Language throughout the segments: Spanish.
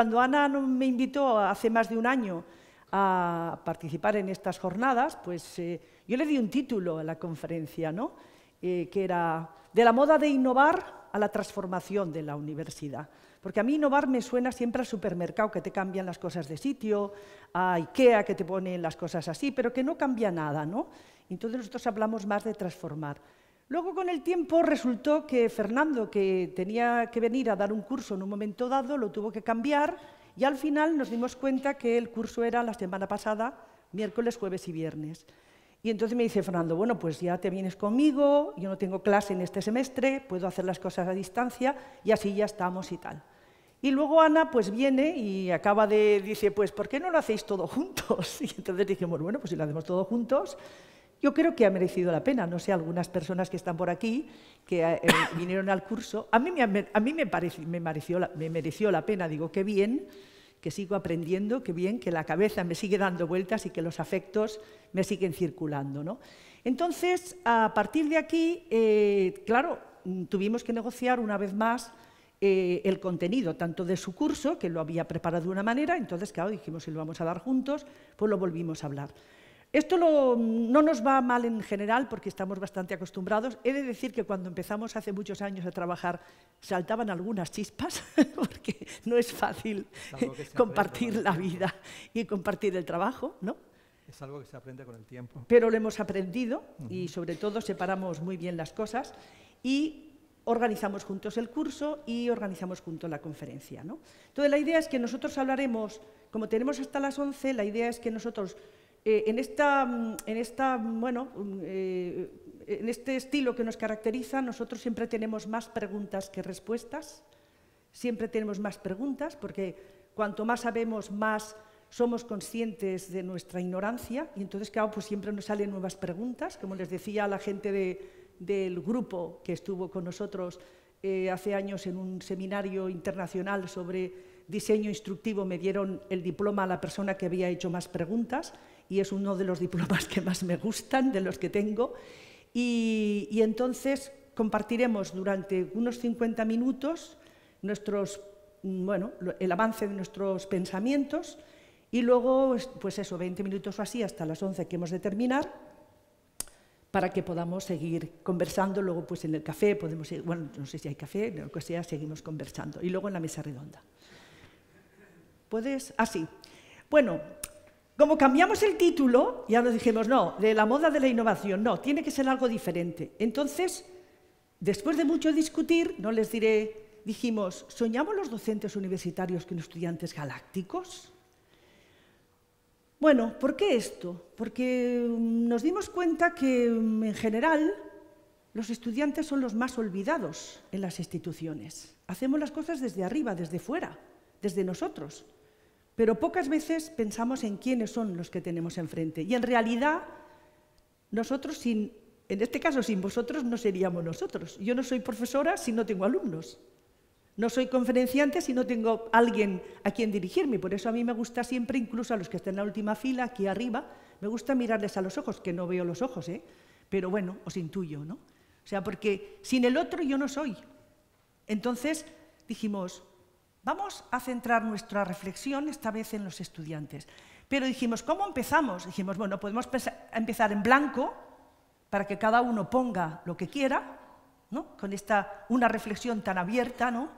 Cuando Ana me invitó hace más de un año a participar en estas jornadas, pues eh, yo le di un título a la conferencia, ¿no? Eh, que era De la moda de innovar a la transformación de la universidad. Porque a mí innovar me suena siempre al supermercado, que te cambian las cosas de sitio, a IKEA, que te ponen las cosas así, pero que no cambia nada, ¿no? Entonces nosotros hablamos más de transformar. Luego, con el tiempo, resultó que Fernando, que tenía que venir a dar un curso en un momento dado, lo tuvo que cambiar y al final nos dimos cuenta que el curso era la semana pasada, miércoles, jueves y viernes. Y entonces me dice Fernando, bueno, pues ya te vienes conmigo, yo no tengo clase en este semestre, puedo hacer las cosas a distancia y así ya estamos y tal. Y luego Ana pues viene y acaba de, dice, pues ¿por qué no lo hacéis todos juntos? Y entonces dijimos, bueno, pues si lo hacemos todos juntos, yo creo que ha merecido la pena. No sé, algunas personas que están por aquí, que eh, vinieron al curso, a mí, me, a mí me, pareció, mereció la, pena. Digo, qué bien que sigo aprendiendo, qué bien que la cabeza me sigue dando vueltas y que los afectos me siguen circulando. Entonces, a partir de aquí, eh, claro, mm, tuvimos que negociar una vez más eh, el contenido, tanto de su curso, que lo había preparado de una manera, entonces, claro, dijimos si lo vamos a dar juntos, pues lo volvimos a hablar. Esto lo, no nos va mal en general porque estamos bastante acostumbrados. He de decir que cuando empezamos hace muchos años a trabajar saltaban algunas chispas porque no es fácil compartir la vida y compartir el trabajo, ¿no? Es algo que se aprende con el tiempo. Pero lo hemos aprendido y sobre todo separamos muy bien las cosas y organizamos juntos el curso y organizamos juntos la conferencia. ¿no? Entonces la idea es que nosotros hablaremos, como tenemos hasta las 11, la idea es que nosotros en, este estilo que nos caracteriza, nosotros siempre tenemos más preguntas que respuestas, siempre tenemos más preguntas, porque cuanto más sabemos, más somos conscientes de nuestra ignorancia, y entonces, claro, pues siempre nos salen nuevas preguntas, como les decía a la gente del grupo que estuvo con nosotros eh, hace años en un seminario internacional sobre diseño instructivo, me dieron el diploma a la persona que había hecho más preguntas, y es uno de los diplomas que más me gustan, de los que tengo. Y, entonces compartiremos durante unos 50 minutos nuestros, mm, bueno, el avance de nuestros pensamientos y luego, pues eso, 20 minutos o así, hasta las 11 que hemos de terminar, para que podamos seguir conversando. Luego, pues en el café podemos ir, bueno, no sé si hay café, lo que sea, seguimos conversando. Y luego en la mesa redonda. ¿Puedes? Así. Ah, bueno, como cambiamos el título, ya nos dijimos, no, de la moda de la innovación, no, tiene que ser algo diferente. Entonces, después de mucho discutir, no les diré, dijimos, ¿soñamos los docentes universitarios con estudiantes galácticos? Bueno, ¿por qué esto? Porque mm, nos dimos cuenta que, mm, en general, los estudiantes son los más olvidados en las instituciones. Hacemos las cosas desde arriba, desde fuera, desde nosotros. Pero pocas veces pensamos en quiénes son los que tenemos enfrente. Y en realidad, nosotros sin, en este caso sin vosotros no seríamos nosotros. Yo no soy profesora si no tengo alumnos. No soy conferenciante si no tengo alguien a quien dirigirme. Por eso a mí me gusta siempre, incluso a los que están en la última fila, aquí arriba, me gusta mirarles a los ojos, que no veo los ojos, ¿eh? pero bueno, os intuyo, ¿no? O sea, porque sin el otro yo no soy. Entonces dijimos, Vamos a centrar nuestra reflexión esta vez en los estudiantes. Pero dijimos, ¿cómo empezamos? Dijimos, bueno, podemos empezar en blanco para que cada uno ponga lo que quiera, ¿no? con esta, una reflexión tan abierta, ¿no?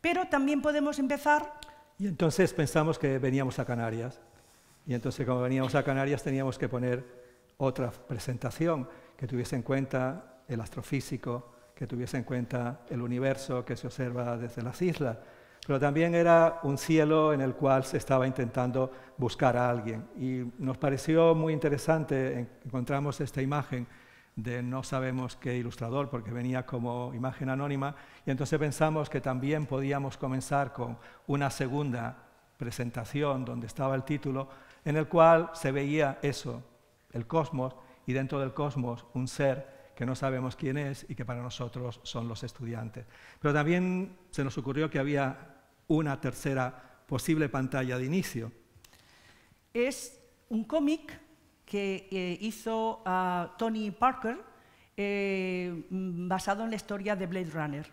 pero también podemos empezar... Y entonces pensamos que veníamos a Canarias, y entonces como veníamos a Canarias teníamos que poner otra presentación que tuviese en cuenta el astrofísico, que tuviese en cuenta el universo que se observa desde las islas pero también era un cielo en el cual se estaba intentando buscar a alguien. Y nos pareció muy interesante, encontramos esta imagen de no sabemos qué ilustrador, porque venía como imagen anónima, y entonces pensamos que también podíamos comenzar con una segunda presentación donde estaba el título, en el cual se veía eso, el cosmos, y dentro del cosmos un ser que no sabemos quién es y que para nosotros son los estudiantes. Pero también se nos ocurrió que había una tercera posible pantalla de inicio. Es un cómic que eh, hizo ah, Tony Parker eh, mm, basado en la historia de Blade Runner.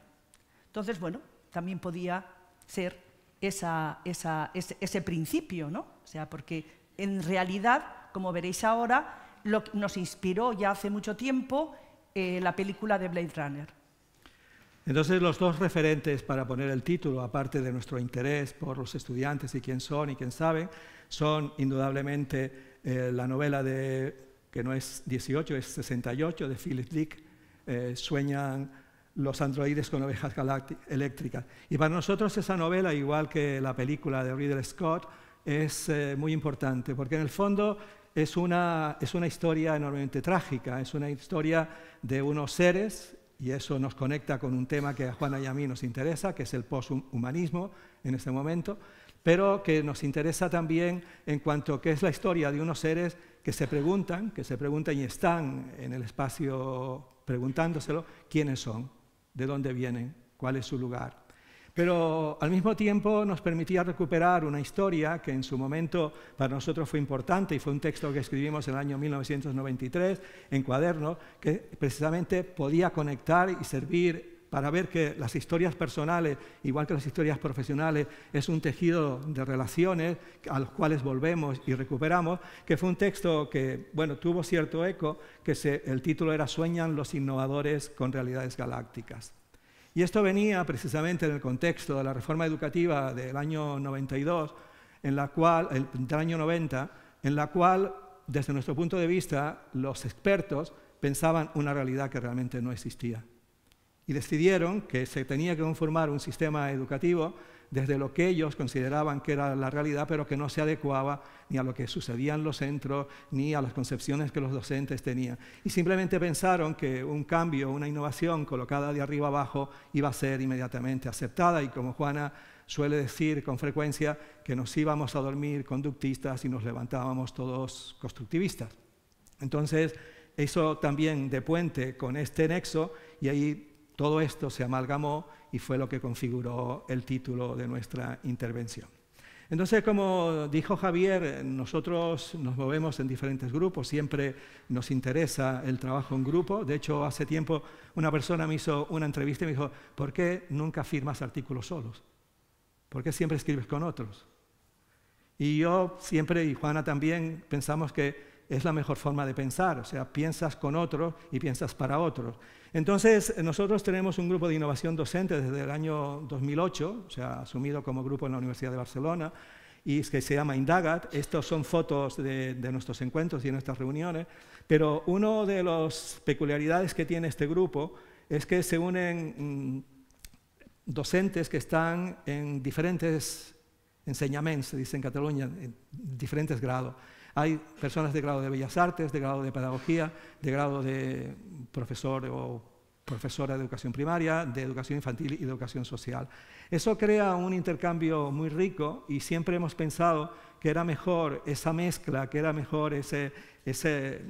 Entonces, bueno, también podía ser esa, ese, principio, ¿no? O sea, porque en realidad, como veréis ahora, lo, nos inspiró ya hace mucho tiempo eh, la película de Blade Runner. Entonces, los dos referentes para poner el título, aparte de nuestro interés por los estudiantes y quién son y quién saben, son indudablemente eh, la novela de, que no es 18, es 68, de Philip Dick, eh, Sueñan los androides con ovejas eléctricas. Y para nosotros esa novela, igual que la película de Ridley Scott, es eh, muy importante, porque en el fondo es una, es una historia enormemente trágica, es una historia de unos seres y eso nos conecta con un tema que a Juana y a mí nos interesa, que es el poshumanismo en este momento, pero que nos interesa también en cuanto a que es la historia de unos seres que se preguntan, que se preguntan y están en el espacio preguntándoselo, quiénes son, de dónde vienen, cuál es su lugar, pero al mismo tiempo nos permitía recuperar una historia que en su momento para nosotros fue importante y fue un texto que escribimos en el año 1993 en cuaderno, que precisamente podía conectar y servir para ver que las historias personales, igual que las historias profesionales, es un tejido de relaciones a los cuales volvemos y recuperamos, que fue un texto que, tuvo cierto eco, que el título era Sueñan los innovadores con realidades galácticas. Y esto venía precisamente en el contexto de la reforma educativa del año 92, en la cual, año 90, en la cual, desde nuestro punto de vista, los expertos pensaban una realidad que realmente no existía. Y decidieron que se tenía que conformar un sistema educativo desde lo que ellos consideraban que era la realidad, pero que no se adecuaba ni a lo que sucedía en los centros, ni a las concepciones que los docentes tenían. Y simplemente pensaron que un cambio, una innovación colocada de arriba abajo iba a ser inmediatamente aceptada y como Juana suele decir con frecuencia, que nos íbamos a dormir conductistas y nos levantábamos todos constructivistas. Entonces, eso también de puente con este nexo y ahí todo esto se amalgamó y fue lo que configuró el título de nuestra intervención. Entonces, como dijo Javier, nosotros nos movemos en diferentes grupos, siempre nos interesa el trabajo en grupo. De hecho, hace tiempo una persona me hizo una entrevista y me dijo, ¿por qué nunca firmas artículos solos? ¿Por qué siempre escribes con otros? Y yo siempre, y Juana también, pensamos que es la mejor forma de pensar, o sea, piensas con otros y piensas para otros. Entonces, nosotros tenemos un grupo de innovación docente desde el año 2008, o sea, asumido como grupo en la Universidad de Barcelona, y es que se llama Indagat. estas son fotos de, nuestros encuentros y de nuestras reuniones, pero una de las peculiaridades que tiene este grupo es que se unen mm, docentes que están en diferentes enseñamientos, se dice en Cataluña, en diferentes grados. Hay personas de grado de Bellas Artes, de grado de Pedagogía, de grado de profesor o profesora de educación primaria, de educación infantil y de educación social. Eso crea un intercambio muy rico y siempre hemos pensado que era mejor esa mezcla, que era mejor ese, ese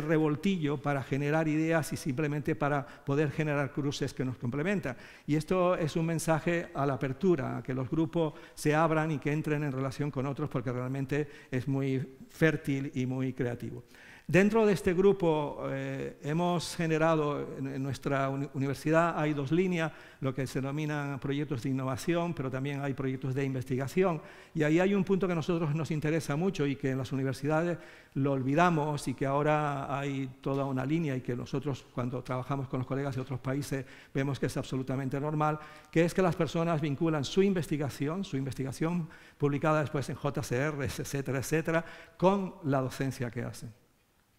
revoltillo para generar ideas y simplemente para poder generar cruces que nos complementan. Y esto es un mensaje a la apertura, a que los grupos se abran y que entren en relación con otros porque realmente es muy fértil y muy creativo. Dentro de este grupo eh, hemos generado, en nuestra universidad hay dos líneas, lo que se denominan proyectos de innovación, pero también hay proyectos de investigación. Y ahí hay un punto que a nosotros nos interesa mucho y que en las universidades lo olvidamos y que ahora hay toda una línea y que nosotros cuando trabajamos con los colegas de otros países vemos que es absolutamente normal, que es que las personas vinculan su investigación, su investigación publicada después en JCR, etcétera, etcétera, con la docencia que hacen.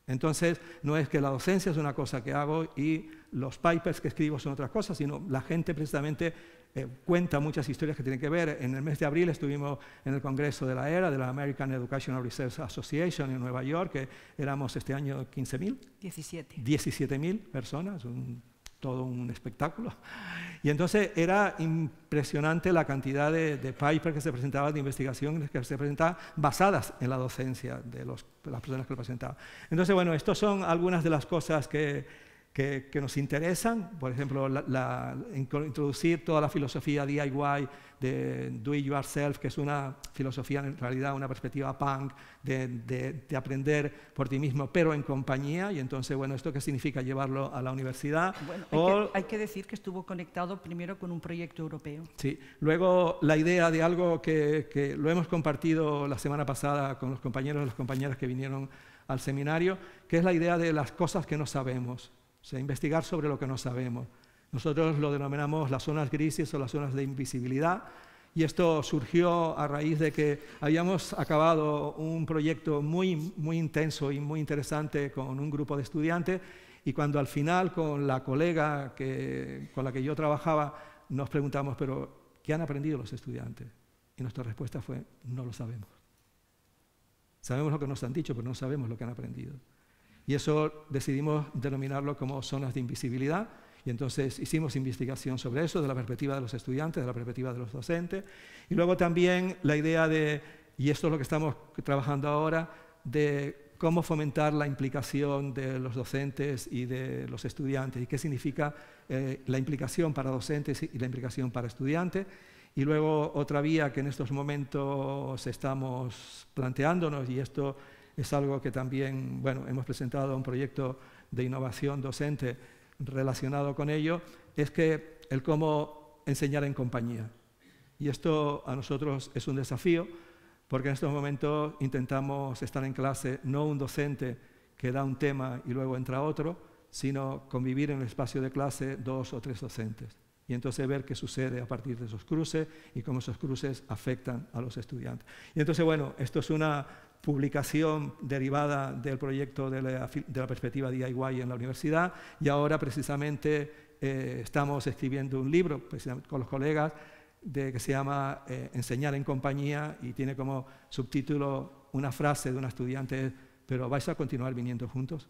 Entonces, no es que la docencia es una cosa que hago y los papers que escribo son otra cosa, sino la gente precisamente eh, cuenta muchas historias que tienen que ver. En el mes de abril estuvimos en el Congreso de la ERA, de la American Educational Research Association en Nueva York, que éramos este año 15.000. 17. 17.000 personas, todo un espectáculo. Y entonces era impresionante la cantidad de, de papers que se presentaban, de investigaciones que se presentaban, basadas en la docencia de, de las personas que lo presentaban. Entonces, bueno, estas son algunas de las cosas que, que, nos interesan, por ejemplo, la, introducir toda la filosofía DIY de Do It Yourself, que es una filosofía en realidad, una perspectiva punk, de, aprender por ti mismo, pero en compañía, y entonces, bueno, ¿esto qué significa llevarlo a la universidad? Bueno, hay, que, decir que estuvo conectado primero con un proyecto europeo. Sí, luego la idea de algo que, que lo hemos compartido la semana pasada con los compañeros y las compañeras que vinieron al seminario, que es la idea de las cosas que no sabemos. O sea, investigar sobre lo que no sabemos. Nosotros lo denominamos las zonas grises o las zonas de invisibilidad. Y esto surgió a raíz de que habíamos acabado un proyecto muy, muy intenso y muy interesante con un grupo de estudiantes y cuando al final con la colega que, con la que yo trabajaba nos preguntamos, pero ¿qué han aprendido los estudiantes? Y nuestra respuesta fue, no lo sabemos. Sabemos lo que nos han dicho, pero no sabemos lo que han aprendido. Y eso decidimos denominarlo como zonas de invisibilidad. Y entonces hicimos investigación sobre eso, de la perspectiva de los estudiantes, de la perspectiva de los docentes. Y luego también la idea de, y esto es lo que estamos trabajando ahora, de cómo fomentar la implicación de los docentes y de los estudiantes y qué significa eh, la implicación para docentes y la implicación para estudiantes. Y luego otra vía que en estos momentos estamos planteándonos, y esto es algo que también, hemos presentado un proyecto de innovación docente relacionado con ello, es que el cómo enseñar en compañía. Y esto a nosotros es un desafío, porque en estos momentos intentamos estar en clase, no un docente que da un tema y luego entra otro, sino convivir en el espacio de clase dos o tres docentes. Y entonces ver qué sucede a partir de esos cruces y cómo esos cruces afectan a los estudiantes. Y entonces, bueno, esto es una publicación derivada del proyecto de la, de la perspectiva DIY en la universidad y ahora precisamente eh, estamos escribiendo un libro con los colegas de, que se llama eh, Enseñar en compañía y tiene como subtítulo una frase de una estudiante, pero vais a continuar viniendo juntos,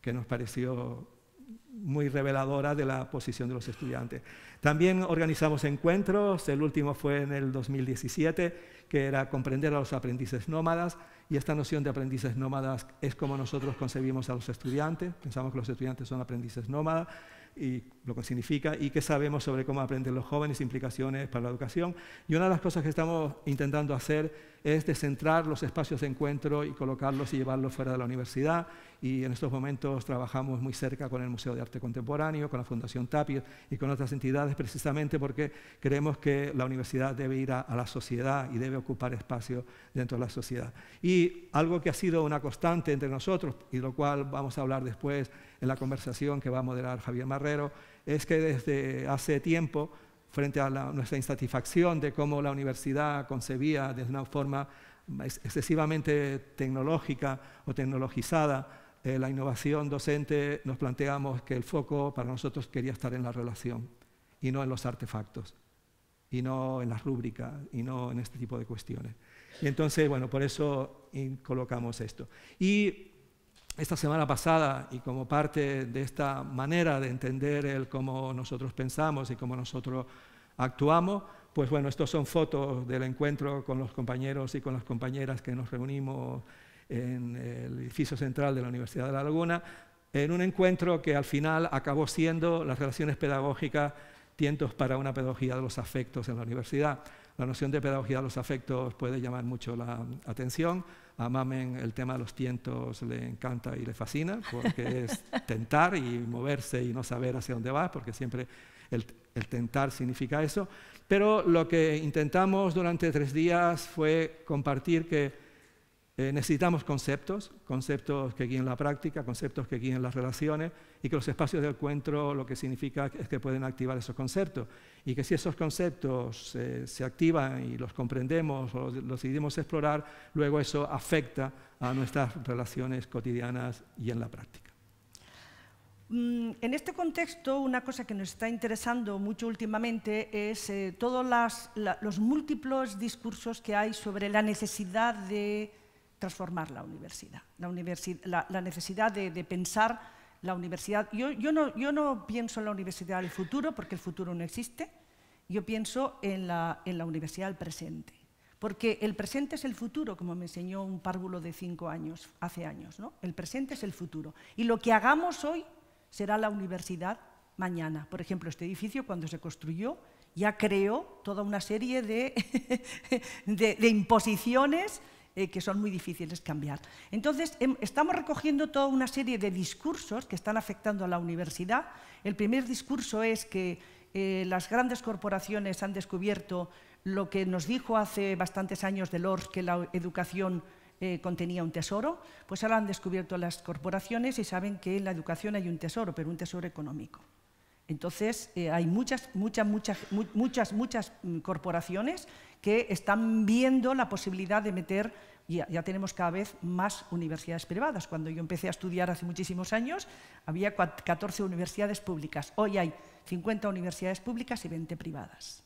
que nos pareció muy reveladora de la posición de los estudiantes. También organizamos encuentros, el último fue en el 2017, que era comprender a los aprendices nómadas, y esta noción de aprendices nómadas es como nosotros concebimos a los estudiantes, pensamos que los estudiantes son aprendices nómadas, y lo que significa, y qué sabemos sobre cómo aprenden los jóvenes, implicaciones para la educación. Y una de las cosas que estamos intentando hacer es descentrar los espacios de encuentro y colocarlos y llevarlos fuera de la universidad y en estos momentos trabajamos muy cerca con el Museo de Arte Contemporáneo, con la Fundación Tapia y con otras entidades precisamente porque creemos que la universidad debe ir a, la sociedad y debe ocupar espacio dentro de la sociedad. Y algo que ha sido una constante entre nosotros y de lo cual vamos a hablar después en la conversación que va a moderar Javier Marrero, es que desde hace tiempo frente a nuestra insatisfacción de cómo la universidad concebía desde una forma excesivamente tecnológica o tecnologizada eh, la innovación docente nos planteamos que el foco para nosotros quería estar en la relación y no en los artefactos, y no en las rúbricas, y no en este tipo de cuestiones. Y entonces, bueno, por eso colocamos esto. Y esta semana pasada, y como parte de esta manera de entender el cómo nosotros pensamos y cómo nosotros actuamos, pues bueno, estos son fotos del encuentro con los compañeros y con las compañeras que nos reunimos en el edificio central de la Universidad de La Laguna, en un encuentro que al final acabó siendo las relaciones pedagógicas tientos para una pedagogía de los afectos en la universidad. La noción de pedagogía de los afectos puede llamar mucho la atención. A Mamen el tema de los tientos le encanta y le fascina porque es tentar y moverse y no saber hacia dónde va, porque siempre el, el tentar significa eso. Pero lo que intentamos durante tres días fue compartir que eh, necesitamos conceptos, conceptos que guíen la práctica, conceptos que guíen las relaciones y que los espacios de encuentro lo que significa es que pueden activar esos conceptos y que si esos conceptos eh, se activan y los comprendemos o los decidimos explorar, luego eso afecta a nuestras relaciones cotidianas y en la práctica. Mm, en este contexto, una cosa que nos está interesando mucho últimamente es eh, todos los múltiples discursos que hay sobre la necesidad de transformar la universidad, la, necesidad de, pensar la universidad. Yo, no, pienso en la universidad del futuro, porque el futuro no existe, yo pienso en la, universidad del presente, porque el presente es el futuro, como me enseñó un párvulo de cinco años, hace años, ¿no? el presente es el futuro, y lo que hagamos hoy será la universidad mañana. Por ejemplo, este edificio cuando se construyó ya creó toda una serie de imposiciones eh, que son muy difíciles cambiar. Entonces, estamos recogiendo toda una serie de discursos que están afectando a la universidad. El primer discurso es que eh, las grandes corporaciones han descubierto lo que nos dijo hace bastantes años Delors, que la educación eh, contenía un tesoro, pues ahora han descubierto las corporaciones y saben que en la educación hay un tesoro, pero un tesoro económico. Entonces, hay muchas, muchas, muchas, muchas, mm, muchas corporaciones que están viendo la posibilidad de meter, ya, ya tenemos cada vez más universidades privadas. Cuando yo empecé a estudiar hace muchísimos años, había 14 universidades públicas. Hoy hay 50 universidades públicas y 20 privadas.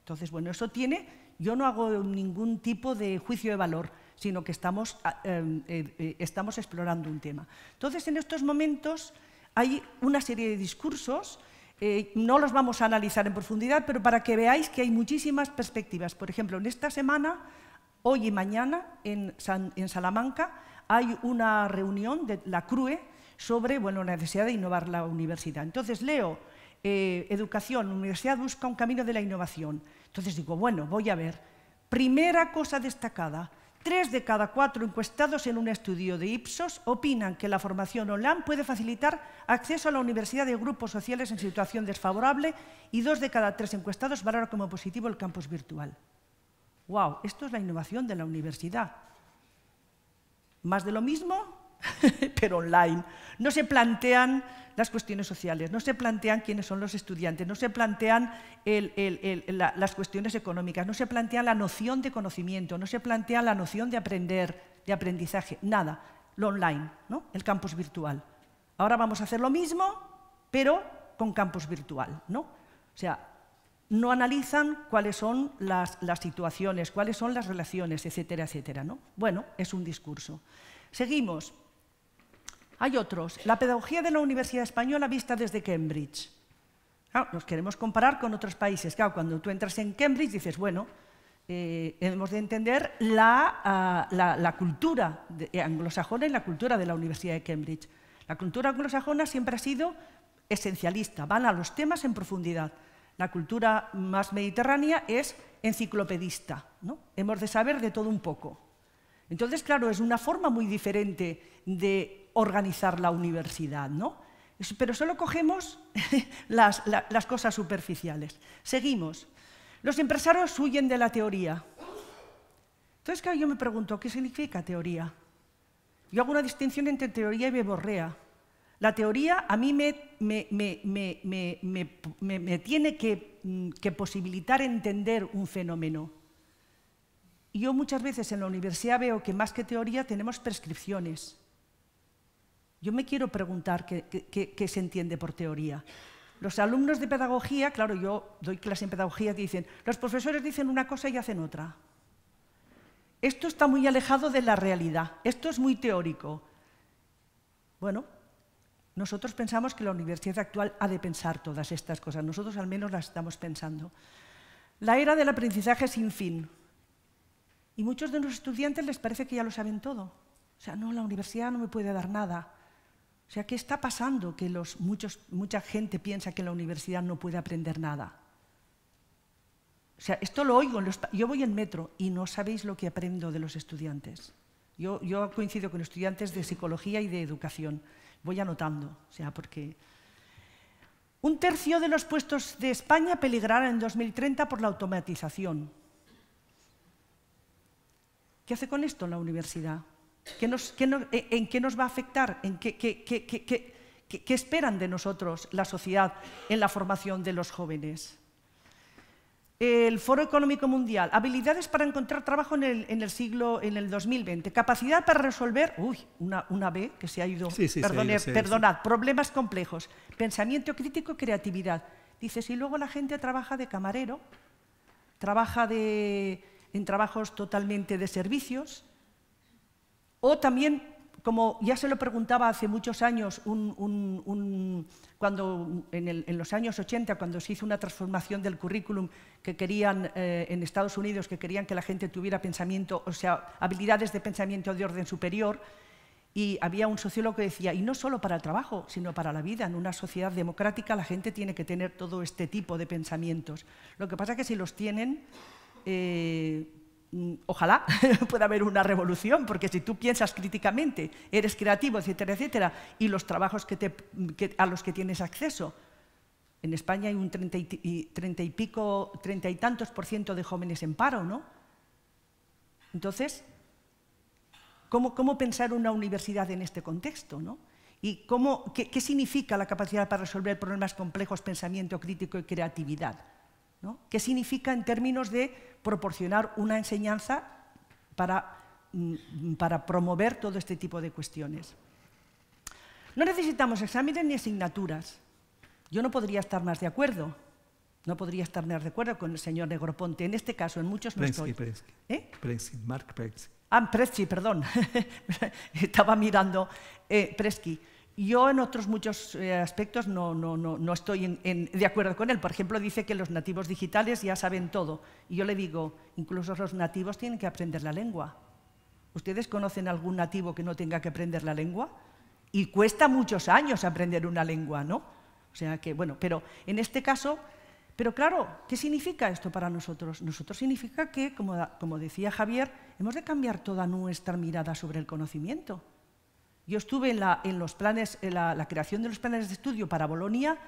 Entonces, bueno, eso tiene, yo no hago ningún tipo de juicio de valor, sino que estamos, ah, em, eh, eh, estamos explorando un tema. Entonces, en estos momentos hay una serie de discursos eh, no los vamos a analizar en profundidad, pero para que veáis que hay muchísimas perspectivas. Por ejemplo, en esta semana, hoy y mañana, en, Salamanca, hay una reunión de la CRUE sobre bueno, la necesidad de innovar la universidad. Entonces leo eh, Educación, Universidad busca un camino de la innovación. Entonces digo, bueno, voy a ver. Primera cosa destacada, Tres de cada cuatro encuestados en un estudio de Ipsos opinan que la formación online puede facilitar acceso a la universidad de grupos sociales en situación desfavorable y dos de cada tres encuestados valoran como positivo el campus virtual. ¡Wow! Esto es la innovación de la universidad. Más de lo mismo, pero online. No se plantean las cuestiones sociales, no se plantean quiénes son los estudiantes, no se plantean las cuestiones económicas, no se plantea la noción de conocimiento, no se plantea la noción de aprender, de aprendizaje, nada, lo online, ¿no? el campus virtual. Ahora vamos a hacer lo mismo, pero con campus virtual. ¿no? O sea, no analizan cuáles son las, situaciones, cuáles son las relaciones, etcétera, etcétera. ¿no? Bueno, es un discurso. Seguimos. Hay otros. La pedagogía de la Universidad Española vista desde Cambridge. nos queremos comparar con otros países. Claro, cuando tú entras en Cambridge dices, bueno, eh, hemos de entender la, ah, cultura eh, anglosajona y la cultura de la Universidad de Cambridge. La cultura anglosajona siempre ha sido esencialista, van a los temas en profundidad. La cultura más mediterránea es enciclopedista, ¿no? hemos de saber de todo un poco. Entonces, claro, es una forma muy diferente de organizar la universidad, ¿no? Pero solo cogemos las, cosas superficiales. Seguimos. Los empresarios huyen de la teoría. Entonces, yo me pregunto, ¿qué significa teoría? Yo hago una distinción entre teoría y beborrea. La teoría a mí me, tiene mm, que, posibilitar entender un fenómeno. yo muchas veces en la universidad veo que más que teoría tenemos prescripciones. Yo me quiero preguntar qué, se entiende por teoría. Los alumnos de pedagogía, claro, yo doy clase en pedagogía, dicen, los profesores dicen una cosa y hacen otra. Esto está muy alejado de la realidad, esto es muy teórico. Bueno, nosotros pensamos que la universidad actual ha de pensar todas estas cosas, nosotros al menos las estamos pensando. La era del aprendizaje sin fin. Y muchos de nuestros estudiantes les parece que ya lo saben todo. O sea, no, la universidad no me puede dar nada. O sea, ¿qué está pasando que los, muchos, mucha gente piensa que la universidad no puede aprender nada? O sea, esto lo oigo, yo voy en metro y no sabéis lo que aprendo de los estudiantes. Yo, coincido con estudiantes de psicología y de educación. Voy anotando, o sea, porque... Un tercio de los puestos de España peligrarán en 2030 por la automatización. ¿Qué hace con esto la universidad? Eh, ¿En qué nos va a afectar? ¿En qué, esperan de nosotros la sociedad en la formación de los jóvenes? El Foro Económico Mundial, habilidades para encontrar trabajo en el, en el siglo, en el 2020, capacidad para resolver, uy, una, una B que se ha ido, perdonad, problemas complejos, pensamiento crítico, y creatividad. Dice, si luego la gente trabaja de camarero, trabaja en trabajos totalmente de servicios, o también, como ya se lo preguntaba hace muchos años, cuando en, los años 80, cuando se hizo una transformación del currículum que querían eh, en Estados Unidos, que querían que la gente tuviera pensamiento, o sea, habilidades de pensamiento de orden superior, y había un sociólogo que decía, y no solo para el trabajo, sino para la vida. En una sociedad democrática la gente tiene que tener todo este tipo de pensamientos. Lo que pasa es que si los tienen, eh, Mm, ojalá pueda haber una revolución, porque si tú piensas críticamente, eres creativo, etcétera, etcétera, y los trabajos mm, a los que tienes acceso. En España hay un treinta y, pico, treinta y tantos por ciento de jóvenes en paro, ¿no? Entonces, ¿cómo, pensar una universidad en este contexto, no? ¿Y cómo, qué significa la capacidad para resolver problemas complejos, pensamiento crítico y creatividad? ¿Qué significa en términos de proporcionar una enseñanza mm, para, promover todo este tipo de cuestiones? No necesitamos exámenes ni asignaturas. Yo no podría estar más de acuerdo. No podría estar más de acuerdo con el señor Negroponte. En este caso, en muchos no ¿Eh? Mark Presky. Ah, Presky, perdón. Estaba mirando. Eh, Presky. Yo en otros muchos eh, aspectos no, estoy de acuerdo con él. Por ejemplo, dice que los nativos digitales ya saben todo. Y yo le digo, incluso los nativos tienen que aprender la lengua. ¿Ustedes conocen algún nativo que no tenga que aprender la lengua? Y cuesta muchos años aprender una lengua, ¿no? O sea que, bueno, pero en este caso, pero claro, ¿qué significa esto para nosotros? Nosotros significa que, como decía Javier, hemos de cambiar toda nuestra mirada sobre el conocimiento. Yo estuve en, la, los planes, la, creación de los planes de estudio para Bolonia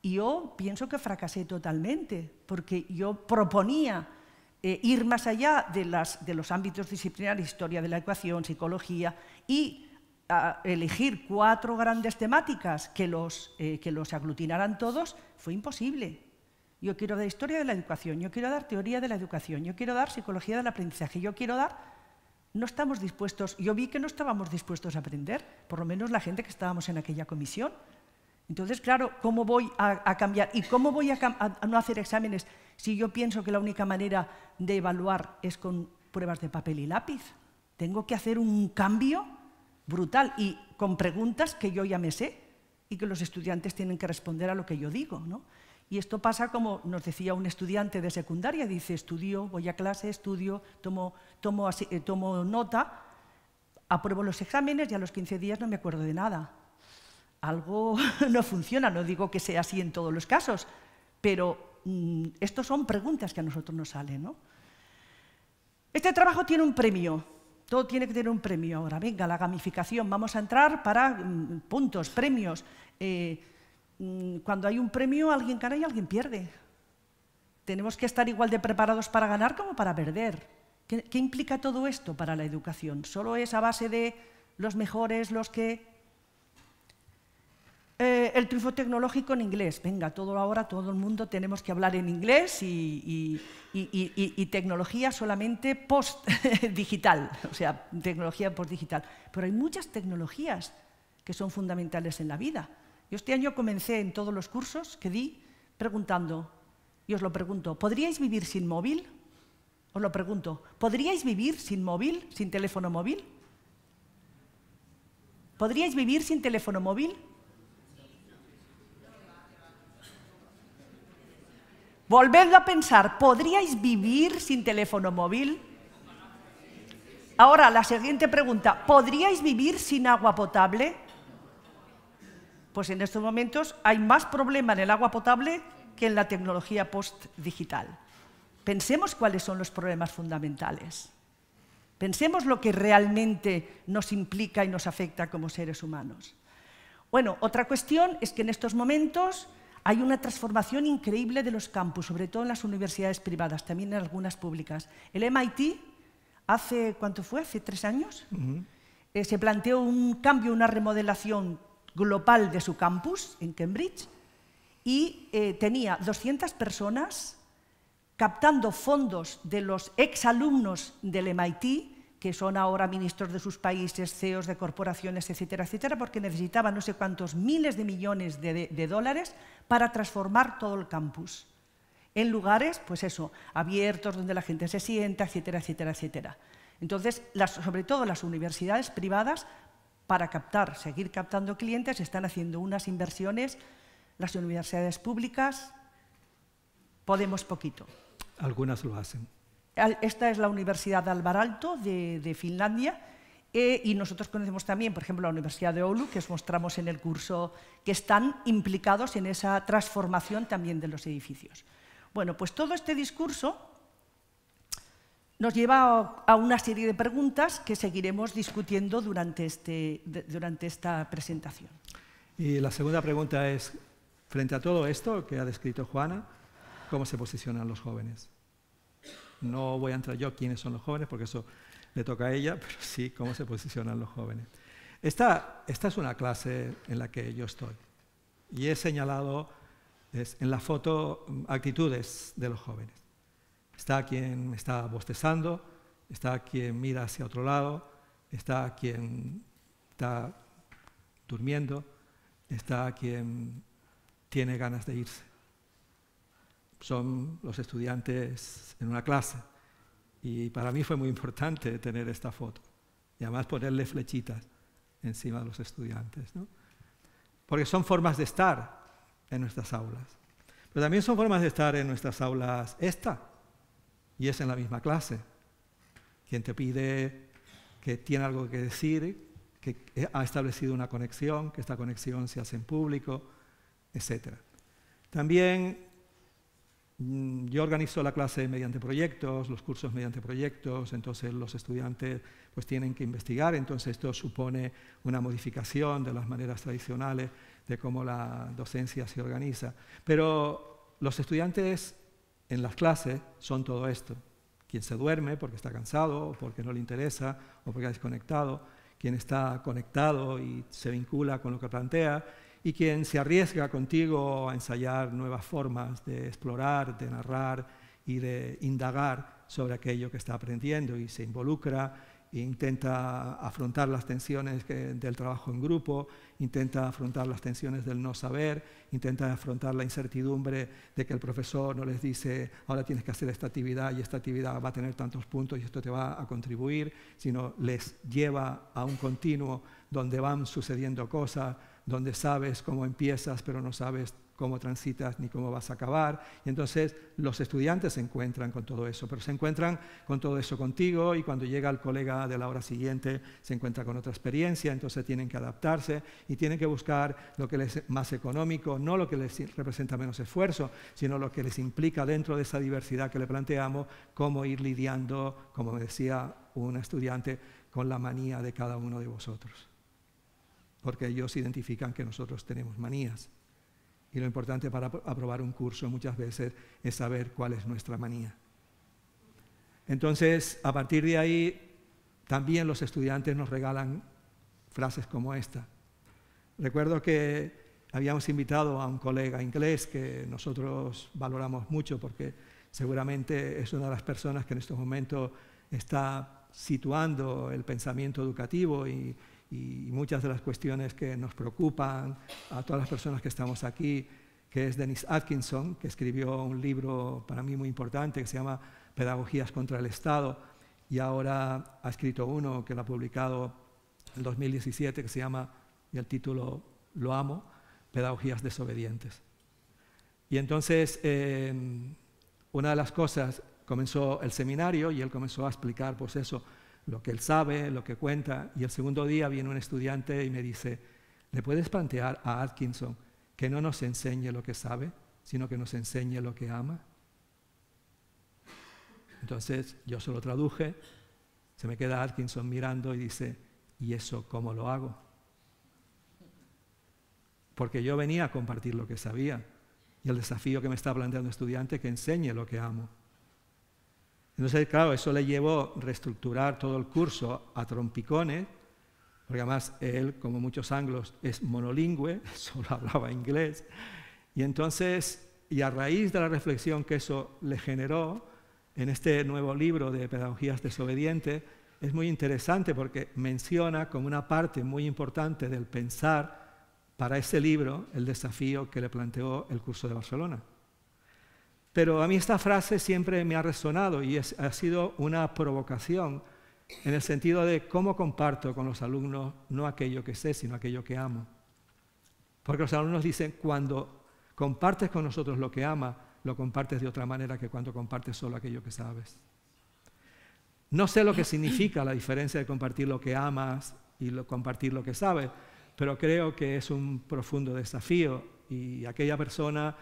y yo pienso que fracasé totalmente, porque yo proponía eh, ir más allá de, los ámbitos disciplinarios, historia de la educación psicología, y ah, elegir cuatro grandes temáticas que los, eh, que los aglutinaran todos fue imposible. Yo quiero dar historia de la educación, yo quiero dar teoría de la educación, yo quiero dar psicología del aprendizaje, yo quiero dar no estamos dispuestos, yo vi que no estábamos dispuestos a aprender, por lo menos la gente que estábamos en aquella comisión. Entonces, claro, ¿cómo voy a, cambiar? ¿Y cómo voy a, a, no hacer exámenes si yo pienso que la única manera de evaluar es con pruebas de papel y lápiz? Tengo que hacer un cambio brutal y con preguntas que yo ya me sé y que los estudiantes tienen que responder a lo que yo digo. ¿no? Y esto pasa como nos decía un estudiante de secundaria, dice, estudio, voy a clase, estudio, tomo, tomo, eh, nota, apruebo los exámenes y a los 15 días no me acuerdo de nada. Algo no funciona, no digo que sea así en todos los casos, pero mm, estos son preguntas que a nosotros nos salen. Este trabajo tiene un premio, todo tiene que tener un premio ahora. Venga, la gamificación, vamos a entrar para mm, puntos, premios. Eh, Mm, cuando hay un premio, alguien gana y alguien pierde. Tenemos que estar igual de preparados para ganar como para perder. ¿Qué, implica todo esto para la educación? ¿Solo es a base de los mejores, los que... Eh, el triunfo tecnológico en inglés. Venga, todo ahora, todo el mundo tenemos que hablar en inglés y, y tecnología solamente post-digital, o sea, tecnología post-digital. Pero hay muchas tecnologías que son fundamentales en la vida yo este año comencé en todos los cursos que di preguntando, y os lo pregunto, ¿podríais vivir sin móvil? Os lo pregunto, ¿podríais vivir sin móvil, sin teléfono móvil? ¿Podríais vivir sin teléfono móvil? Volviendo a pensar, ¿podríais vivir sin teléfono móvil? Ahora, la siguiente pregunta, ¿podríais vivir sin agua potable? Pues en estos momentos hay más problema en el agua potable que en la tecnología post-digital. Pensemos cuáles son los problemas fundamentales. Pensemos lo que realmente nos implica y nos afecta como seres humanos. Bueno, otra cuestión es que en estos momentos hay una transformación increíble de los campus, sobre todo en las universidades privadas, también en algunas públicas. El MIT, hace, ¿cuánto fue? ¿Hace tres años? Eh, se planteó un cambio, una remodelación global de su campus en Cambridge y eh, tenía 200 personas captando fondos de los exalumnos del MIT, que son ahora ministros de sus países, CEOs de corporaciones, etcétera, etcétera, porque necesitaban no sé cuántos miles de millones de, dólares para transformar todo el campus en lugares, pues eso, abiertos, donde la gente se sienta, etcétera, etcétera, etcétera. Entonces, sobre todo las universidades privadas para captar, seguir captando clientes, están haciendo unas inversiones las universidades públicas, Podemos poquito. Algunas lo hacen. Esta es la Universidad de albaralto de, Finlandia eh, y nosotros conocemos también, por ejemplo, la Universidad de Oulu, que os mostramos en el curso, que están implicados en esa transformación también de los edificios. Bueno, pues todo este discurso nos lleva a una serie de preguntas que seguiremos discutiendo durante, este, durante esta presentación. Y la segunda pregunta es, frente a todo esto que ha descrito Juana, ¿cómo se posicionan los jóvenes? No voy a entrar yo quiénes son los jóvenes, porque eso le toca a ella, pero sí cómo se posicionan los jóvenes. Esta, es una clase en la que yo estoy y he señalado en la foto actitudes de los jóvenes. Está quien está bostezando, está quien mira hacia otro lado, está quien está durmiendo, está quien tiene ganas de irse. Son los estudiantes en una clase. Y para mí fue muy importante tener esta foto. Y además ponerle flechitas encima de los estudiantes. ¿no? Porque son formas de estar en nuestras aulas. Pero también son formas de estar en nuestras aulas esta, y es en la misma clase. Quien te pide que tiene algo que decir, que ha establecido una conexión, que esta conexión se hace en público, etc. También mm, yo organizo la clase mediante proyectos, los cursos mediante proyectos, entonces los estudiantes pues tienen que investigar, entonces esto supone una modificación de las maneras tradicionales de cómo la docencia se organiza. Pero los estudiantes en las clases son todo esto. Quien se duerme porque está cansado, o porque no le interesa, o porque ha desconectado, quien está conectado y se vincula con lo que plantea, y quien se arriesga contigo a ensayar nuevas formas de explorar, de narrar y de indagar sobre aquello que está aprendiendo y se involucra intenta afrontar las tensiones del trabajo en grupo, intenta afrontar las tensiones del no saber, intenta afrontar la incertidumbre de que el profesor no les dice, ahora tienes que hacer esta actividad y esta actividad va a tener tantos puntos y esto te va a contribuir, sino les lleva a un continuo donde van sucediendo cosas, donde sabes cómo empiezas pero no sabes cómo transitas ni cómo vas a acabar. Y entonces los estudiantes se encuentran con todo eso, pero se encuentran con todo eso contigo y cuando llega el colega de la hora siguiente se encuentra con otra experiencia, entonces tienen que adaptarse y tienen que buscar lo que les es más económico, no lo que les representa menos esfuerzo, sino lo que les implica dentro de esa diversidad que le planteamos, cómo ir lidiando, como decía un estudiante, con la manía de cada uno de vosotros. Porque ellos identifican que nosotros tenemos manías. Y lo importante para aprobar un curso muchas veces es saber cuál es nuestra manía. Entonces, a partir de ahí, también los estudiantes nos regalan frases como esta. Recuerdo que habíamos invitado a un colega inglés que nosotros valoramos mucho porque seguramente es una de las personas que en estos momentos está situando el pensamiento educativo y, y muchas de las cuestiones que nos preocupan a todas las personas que estamos aquí, que es Dennis Atkinson, que escribió un libro para mí muy importante que se llama Pedagogías contra el Estado y ahora ha escrito uno que lo ha publicado en 2017 que se llama, y el título lo amo, Pedagogías desobedientes. Y entonces, em, una de las cosas, comenzó el seminario y él comenzó a explicar pues eso, lo que él sabe, lo que cuenta, y el segundo día viene un estudiante y me dice, ¿le puedes plantear a Atkinson que no nos enseñe lo que sabe, sino que nos enseñe lo que ama? Entonces yo se lo traduje, se me queda Atkinson mirando y dice, ¿y eso cómo lo hago? Porque yo venía a compartir lo que sabía y el desafío que me está planteando el estudiante que enseñe lo que amo. Entonces, claro, eso le llevó a reestructurar todo el curso a trompicones, porque además él, como muchos anglos, es monolingüe, solo hablaba inglés. Y entonces, y a raíz de la reflexión que eso le generó, en este nuevo libro de Pedagogías Desobedientes, es muy interesante porque menciona como una parte muy importante del pensar para ese libro el desafío que le planteó el curso de Barcelona. Pero a mí esta frase siempre me ha resonado y ha sido una provocación en el sentido de cómo comparto con los alumnos no aquello que sé, sino aquello que amo. Porque los alumnos dicen, cuando compartes con nosotros lo que amas, lo compartes de otra manera que cuando compartes solo aquello que sabes. No sé lo que significa la diferencia de compartir lo que amas y compartir lo que sabes, pero creo que es un profundo desafío y aquella persona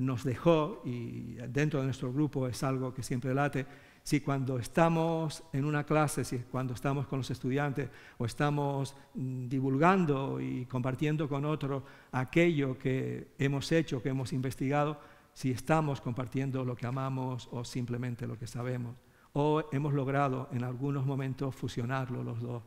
nos dejó, y dentro de nuestro grupo es algo que siempre late, si cuando estamos en una clase, si cuando estamos con los estudiantes o estamos mm, divulgando y compartiendo con otros aquello que hemos hecho, que hemos investigado, si estamos compartiendo lo que amamos o simplemente lo que sabemos, o hemos logrado en algunos momentos fusionarlo los dos.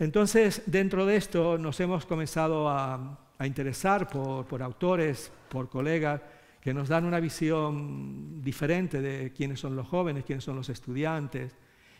Entonces, dentro de esto nos hemos comenzado a, interesar por, autores, por colegas, que nos dan una visión diferente de quiénes son los jóvenes, quiénes son los estudiantes.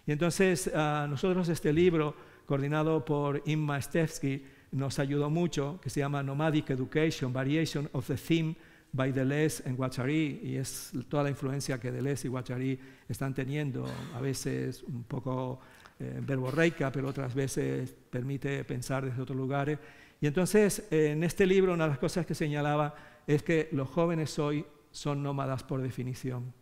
Y entonces, a ah, nosotros este libro, coordinado por Inma Stefsky, nos ayudó mucho, que se llama Nomadic Education, Variation of the Theme by Deleuze and Guattari, y es toda la influencia que Deleuze y Guattari están teniendo, a veces un poco eh, verbo verborreica, pero otras veces permite pensar desde otros lugares. Y entonces, en este libro, una de las cosas que señalaba es que los jóvenes hoy son nómadas por definición.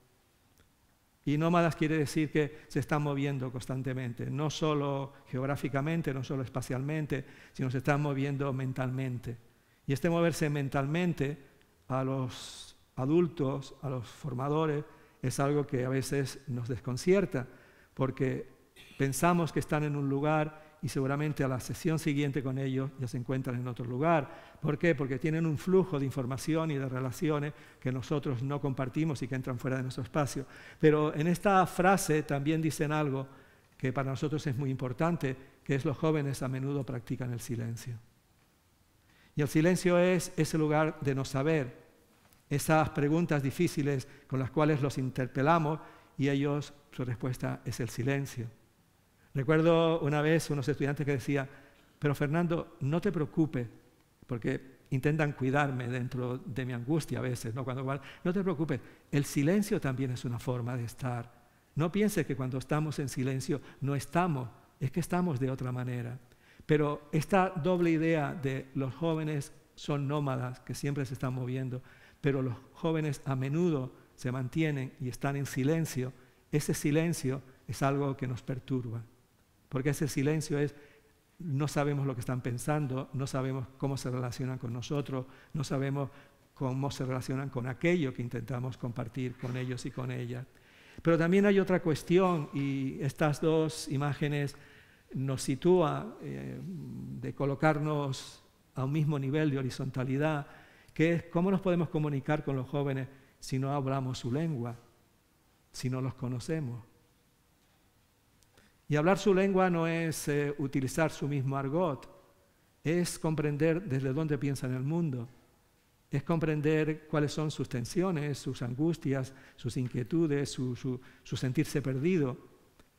Y nómadas quiere decir que se están moviendo constantemente, no solo geográficamente, no solo espacialmente, sino se están moviendo mentalmente. Y este moverse mentalmente a los adultos, a los formadores, es algo que a veces nos desconcierta, porque Pensamos que están en un lugar y seguramente a la sesión siguiente con ellos ya se encuentran en otro lugar. ¿Por qué? Porque tienen un flujo de información y de relaciones que nosotros no compartimos y que entran fuera de nuestro espacio. Pero en esta frase también dicen algo que para nosotros es muy importante, que es los jóvenes a menudo practican el silencio. Y el silencio es ese lugar de no saber, esas preguntas difíciles con las cuales los interpelamos y ellos, su respuesta es el silencio. Recuerdo una vez unos estudiantes que decía, pero Fernando, no te preocupes, porque intentan cuidarme dentro de mi angustia a veces, ¿no? no te preocupes, el silencio también es una forma de estar. No pienses que cuando estamos en silencio no estamos, es que estamos de otra manera. Pero esta doble idea de los jóvenes son nómadas, que siempre se están moviendo, pero los jóvenes a menudo se mantienen y están en silencio, ese silencio es algo que nos perturba. Porque ese silencio es, no sabemos lo que están pensando, no sabemos cómo se relacionan con nosotros, no sabemos cómo se relacionan con aquello que intentamos compartir con ellos y con ellas. Pero también hay otra cuestión y estas dos imágenes nos sitúa eh, de colocarnos a un mismo nivel de horizontalidad, que es cómo nos podemos comunicar con los jóvenes si no hablamos su lengua, si no los conocemos. Y hablar su lengua no es eh, utilizar su mismo argot, es comprender desde dónde piensa en el mundo, es comprender cuáles son sus tensiones, sus angustias, sus inquietudes, su, su sentirse perdido.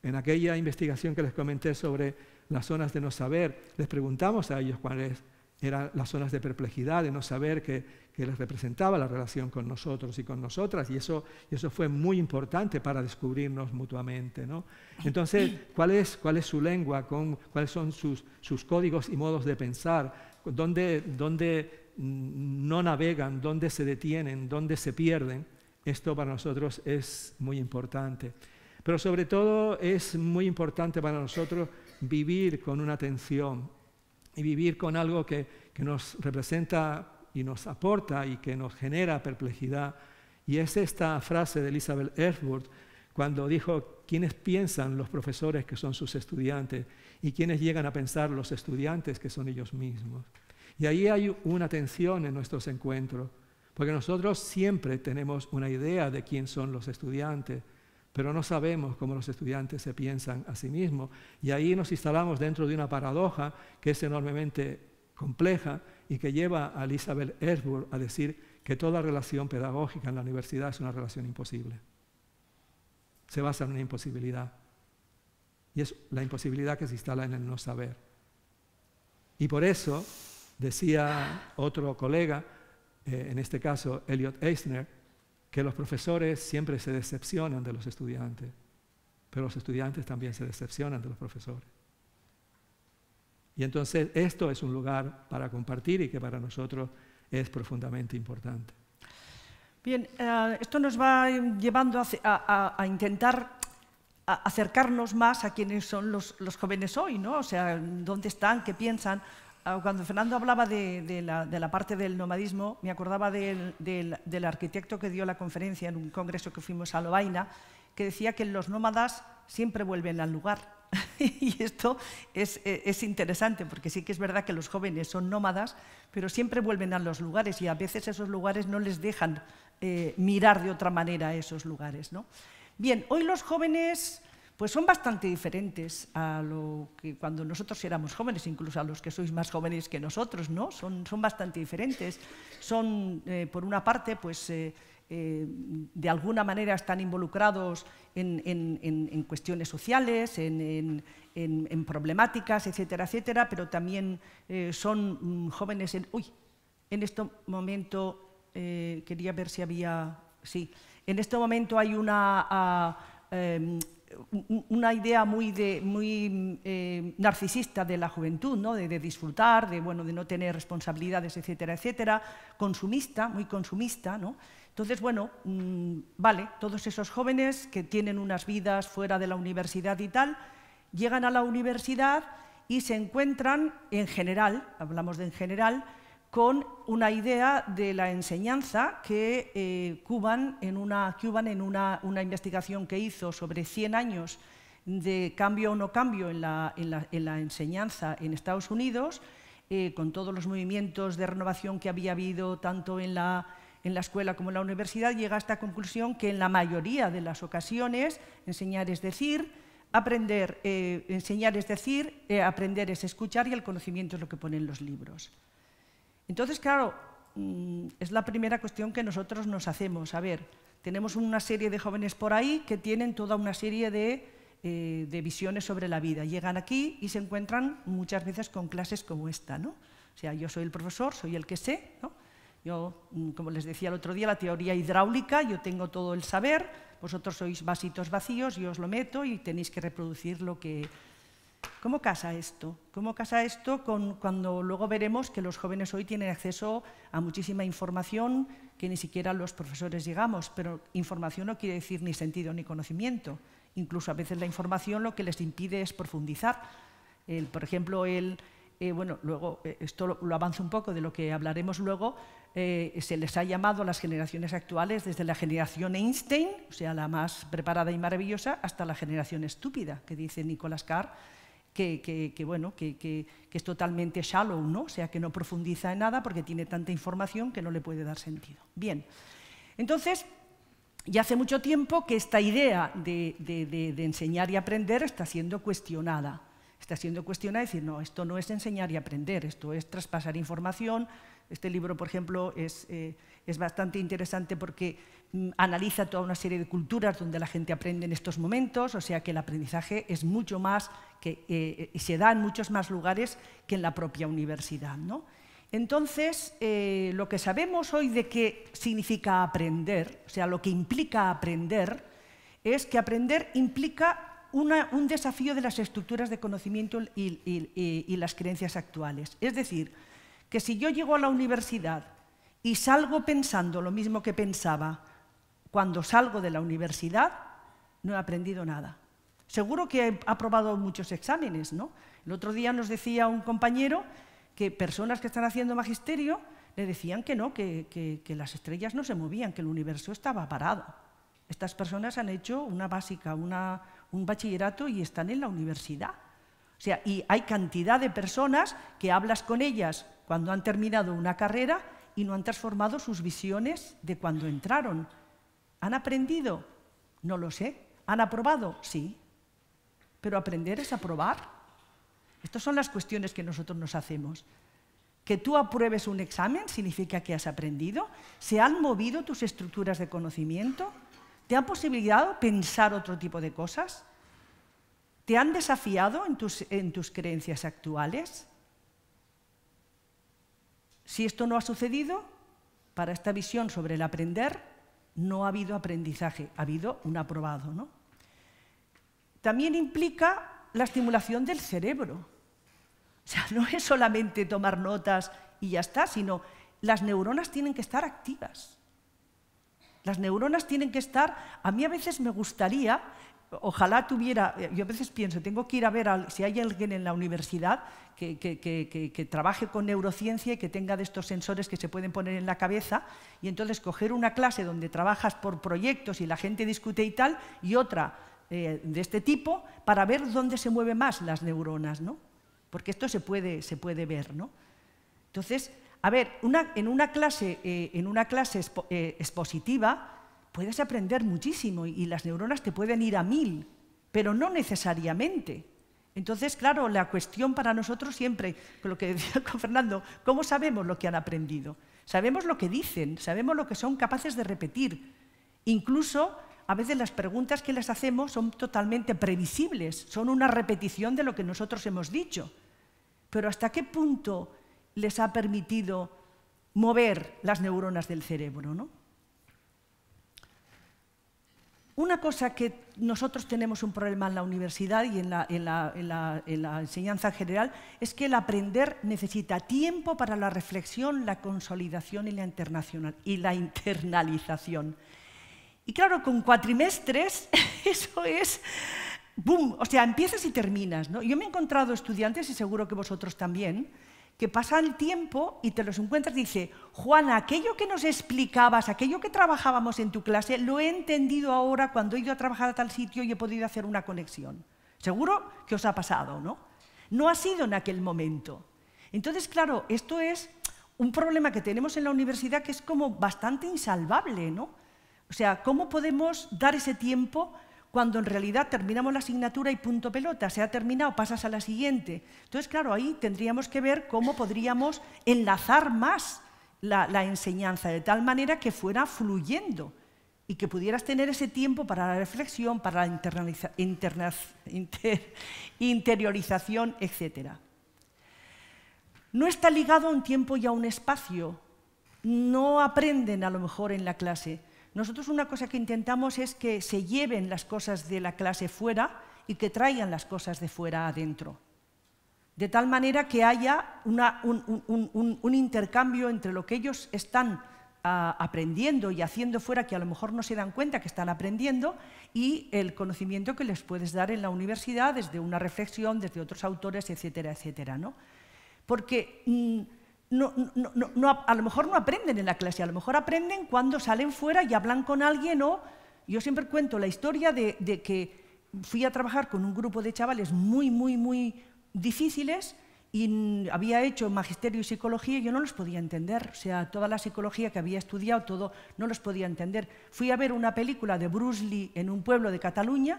En aquella investigación que les comenté sobre las zonas de no saber, les preguntamos a ellos cuáles eran las zonas de perplejidad, de no saber que, que les representaba la relación con nosotros y con nosotras, y eso, eso fue muy importante para descubrirnos mutuamente. ¿no? Entonces, ¿cuál es, ¿cuál es su lengua? Con, ¿Cuáles son sus, sus códigos y modos de pensar? ¿Dónde, ¿Dónde no navegan? ¿Dónde se detienen? ¿Dónde se pierden? Esto para nosotros es muy importante. Pero sobre todo es muy importante para nosotros vivir con una atención y vivir con algo que, que nos representa y nos aporta y que nos genera perplejidad. Y es esta frase de Elizabeth Erfurt cuando dijo, ¿quiénes piensan los profesores que son sus estudiantes? ¿Y quiénes llegan a pensar los estudiantes que son ellos mismos? Y ahí hay una tensión en nuestros encuentros, porque nosotros siempre tenemos una idea de quién son los estudiantes, pero no sabemos cómo los estudiantes se piensan a sí mismos. Y ahí nos instalamos dentro de una paradoja que es enormemente compleja y que lleva a Elizabeth Ersburg a decir que toda relación pedagógica en la universidad es una relación imposible. Se basa en una imposibilidad. Y es la imposibilidad que se instala en el no saber. Y por eso, decía otro colega, eh, en este caso Elliot Eisner, que los profesores siempre se decepcionan de los estudiantes, pero los estudiantes también se decepcionan de los profesores. Y entonces esto es un lugar para compartir y que para nosotros es profundamente importante. Bien, eh, esto nos va llevando a, intentar acercarnos más a quienes son los, jóvenes hoy, ¿no? O sea, dónde están, qué piensan. Ah, cuando Fernando hablaba de, la, parte del nomadismo, me acordaba del, arquitecto que dio la conferencia en un congreso que fuimos a Lovaina, que decía que los nómadas siempre vuelven al lugar. y esto e, es, interesante, porque sí que es verdad que los jóvenes son nómadas, pero siempre vuelven a los lugares y a veces esos lugares no les dejan eh, mirar de otra manera esos lugares. ¿no? Bien, hoy los jóvenes pues son bastante diferentes a lo que cuando nosotros éramos jóvenes, incluso a los que sois más jóvenes que nosotros, ¿no? Son, son bastante diferentes. Son, eh, por una parte, pues... Eh, eh, de alguna manera están involucrados en, cuestiones sociales, en, problemáticas, etcétera, etcétera, pero también eh, son mm, jóvenes en... Uy, en este momento eh, quería ver si había... Sí, en este momento hay una... Ah, em, una idea muy, muy narcisista de la juventud, ¿no? de, disfrutar, de, bueno, de no tener responsabilidades, etcétera, etcétera, consumista, muy consumista, ¿no? Entonces, bueno, mm, vale, todos esos jóvenes que tienen unas vidas fuera de la universidad y tal, llegan a la universidad y se encuentran en general, hablamos de en general, con una idea de la enseñanza que eh, Cuban, en, una, Cuban en una, una, investigación que hizo sobre 100 años de cambio o no cambio en la, en la, enseñanza en Estados Unidos, eh, con todos los movimientos de renovación que había habido tanto en la en la escuela como en la universidad, llega a esta conclusión que en la mayoría de las ocasiones enseñar es decir, aprender, eh, enseñar es decir, eh, aprender es escuchar y el conocimiento es lo que ponen los libros. Entonces, claro, mm, es la primera cuestión que nosotros nos hacemos. A ver, tenemos una serie de jóvenes por ahí que tienen toda una serie eh, de, visiones sobre la vida. Llegan aquí y se encuentran muchas veces con clases como esta, ¿no? O sea, yo soy el profesor, soy el que sé, ¿no? Yo, mm, como les decía el otro día, la teoría hidráulica, yo tengo todo el saber, vosotros sois vasitos vacíos, yo os lo meto y tenéis que reproducir lo que... ¿Cómo casa esto? ¿Cómo casa esto con, cuando luego veremos que los jóvenes hoy tienen acceso a muchísima información que ni siquiera los profesores llegamos? Pero información no quiere decir ni sentido ni conocimiento. Incluso a veces la información lo que les impide es profundizar. por ejemplo, el, eh, bueno, luego eh, esto lo, lo avanza un poco de lo que hablaremos luego, eh, se les ha llamado a las generaciones actuales desde la generación Einstein, o sea, la más preparada y maravillosa, hasta la generación estúpida, que dice Nicolas Carr, que, bueno, que, es totalmente shallow, o sea, que no profundiza en nada porque tiene tanta información que no le puede dar sentido. Bien, entonces, ya hace mucho tiempo que esta idea de, de enseñar y aprender está siendo cuestionada. Está siendo cuestionada, decir, no, esto no es enseñar y aprender, esto es traspasar información, este libro, por ejemplo, es, eh, bastante interesante porque mm, analiza toda una serie de culturas donde la gente aprende en estos momentos, o sea que el aprendizaje es mucho más, que eh, eh, se da en muchos más lugares que en la propia universidad. Entonces, lo que sabemos hoy de qué significa aprender, o sea, lo que implica aprender, es que aprender implica un desafío de las estructuras de conocimiento y las creencias actuales. Es decir, que si yo llego a la universidad y salgo pensando lo mismo que pensaba cuando salgo de la universidad, no he aprendido nada. Seguro que he aprobado muchos exámenes, ¿no? El otro día nos decía un compañero que personas que están haciendo magisterio le decían que no, que, las estrellas no se movían, que el universo estaba parado. Estas personas han hecho una básica, un bachillerato y están en la universidad. O sea, y hay cantidad de personas que hablas con ellas cuando han terminado una carrera y no han transformado sus visiones de cuando entraron. ¿Han aprendido? No lo sé. ¿Han aprobado? Sí. Pero aprender es aprobar. Estas son las cuestiones que nosotros nos hacemos. Que tú apruebes un examen significa que has aprendido. ¿Se han movido tus estructuras de conocimiento? ¿Te han posibilitado pensar otro tipo de cosas? ¿Te han desafiado en tus, en tus creencias actuales? Si esto no ha sucedido, para esta visión sobre el aprender, no ha habido aprendizaje, ha habido un aprobado. ¿no? También implica la estimulación del cerebro. O sea, no es solamente tomar notas y ya está, sino las neuronas tienen que estar activas. Las neuronas tienen que estar, a mí a veces me gustaría Ojalá tuviera, eh, yo a veces pienso, tengo que ir a ver si hay alguien en la universidad que, trabaje con neurociencia y que tenga de estos sensores que se pueden poner en la cabeza, y entonces coger una clase donde trabajas por proyectos y la gente discute y tal, y otra eh, de este tipo, para ver dónde se mueven más las neuronas, ¿no? Porque esto se puede, ver, ¿no? Entonces, a ver, en una clase, eh, en una clase expositiva, puedes aprender muchísimo y las neuronas te pueden ir a mil, pero no necesariamente. Entonces, claro, la cuestión para nosotros siempre, con lo que decía con Fernando, ¿cómo sabemos lo que han aprendido? Sabemos lo que dicen, sabemos lo que son capaces de repetir. Incluso a veces las preguntas que les hacemos son totalmente previsibles, son una repetición de lo que nosotros hemos dicho. Pero ¿hasta qué punto les ha permitido mover las neuronas del cerebro? ¿no? Una cosa que nosotros tenemos un problema en la universidad y en la, en, enseñanza general es que el aprender necesita tiempo para la reflexión, la consolidación y la, internacional, y internalización. Y claro, con cuatrimestres eso es boom, o sea, empiezas y terminas. Yo me he encontrado estudiantes, y seguro que vosotros también, que pasa el tiempo y te los encuentras y dice, Juana, aquello que nos explicabas, aquello que trabajábamos en tu clase, lo he entendido ahora cuando he ido a trabajar a tal sitio y he podido hacer una conexión. Seguro que os ha pasado, ¿no? No ha sido en aquel momento. Entonces, claro, esto es un problema que tenemos en la universidad que es como bastante insalvable, ¿no? O sea, ¿cómo podemos dar ese tiempo cuando en realidad terminamos la asignatura y punto pelota, se ha terminado, pasas a la siguiente. Entonces, claro, ahí tendríamos que ver cómo podríamos enlazar más la, enseñanza, de tal manera que fuera fluyendo y que pudieras tener ese tiempo para la reflexión, para la interiorización, etc. No está ligado a un tiempo y a un espacio. No aprenden a lo mejor en la clase, nosotros una cosa que intentamos es que se lleven las cosas de la clase fuera y que traigan las cosas de fuera adentro. De tal manera que haya un, intercambio entre lo que ellos están ah, aprendiendo y haciendo fuera, que a lo mejor no se dan cuenta que están aprendiendo, y el conocimiento que les puedes dar en la universidad desde una reflexión, desde otros autores, etcétera, etcétera. ¿no? Porque mm, a, lo mejor no aprenden en la clase, a lo mejor aprenden cuando salen fuera y hablan con alguien o... Yo siempre cuento la historia de, que fui a trabajar con un grupo de chavales muy, muy, muy difíciles y había hecho magisterio y psicología y yo no los podía entender. O sea, toda la psicología que había estudiado, todo, no los podía entender. Fui a ver una película de Bruce Lee en un pueblo de Cataluña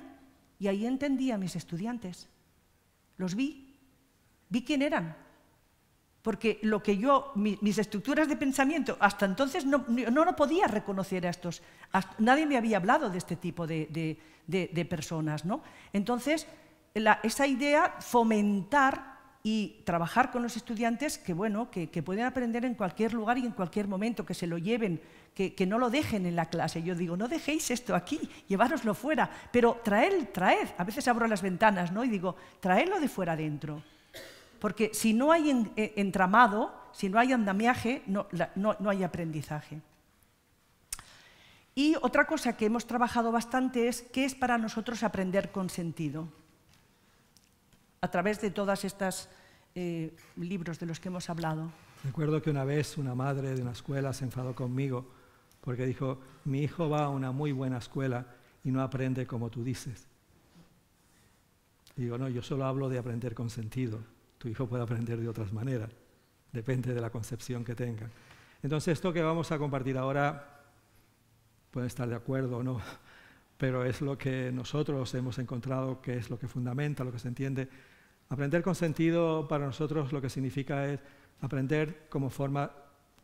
y ahí entendí a mis estudiantes. Los vi, vi quién eran, porque lo que yo, mis estructuras de pensamiento, hasta entonces no, no, podía reconocer a estos, nadie me había hablado de este tipo de, personas, ¿no? Entonces, esa idea, fomentar y trabajar con los estudiantes que, bueno, que, pueden aprender en cualquier lugar y en cualquier momento, que se lo lleven, que, no lo dejen en la clase. Yo digo, no dejéis esto aquí, llevároslo fuera, pero traed, traed. A veces abro las ventanas ¿no? y digo, traedlo de fuera adentro porque si no hay eh, entramado, si no hay andamiaje, no, hay aprendizaje. Y otra cosa que hemos trabajado bastante es qué es para nosotros aprender con sentido. A través de todos estos eh, libros de los que hemos hablado. Recuerdo que una vez una madre de una escuela se enfadó conmigo porque dijo, mi hijo va a una muy buena escuela y no aprende como tú dices. digo, no, yo solo hablo de aprender con sentido tu hijo puede aprender de otras maneras. Depende de la concepción que tenga. Entonces, esto que vamos a compartir ahora, pueden estar de acuerdo o no, pero es lo que nosotros hemos encontrado que es lo que fundamenta, lo que se entiende. Aprender con sentido para nosotros lo que significa es aprender como forma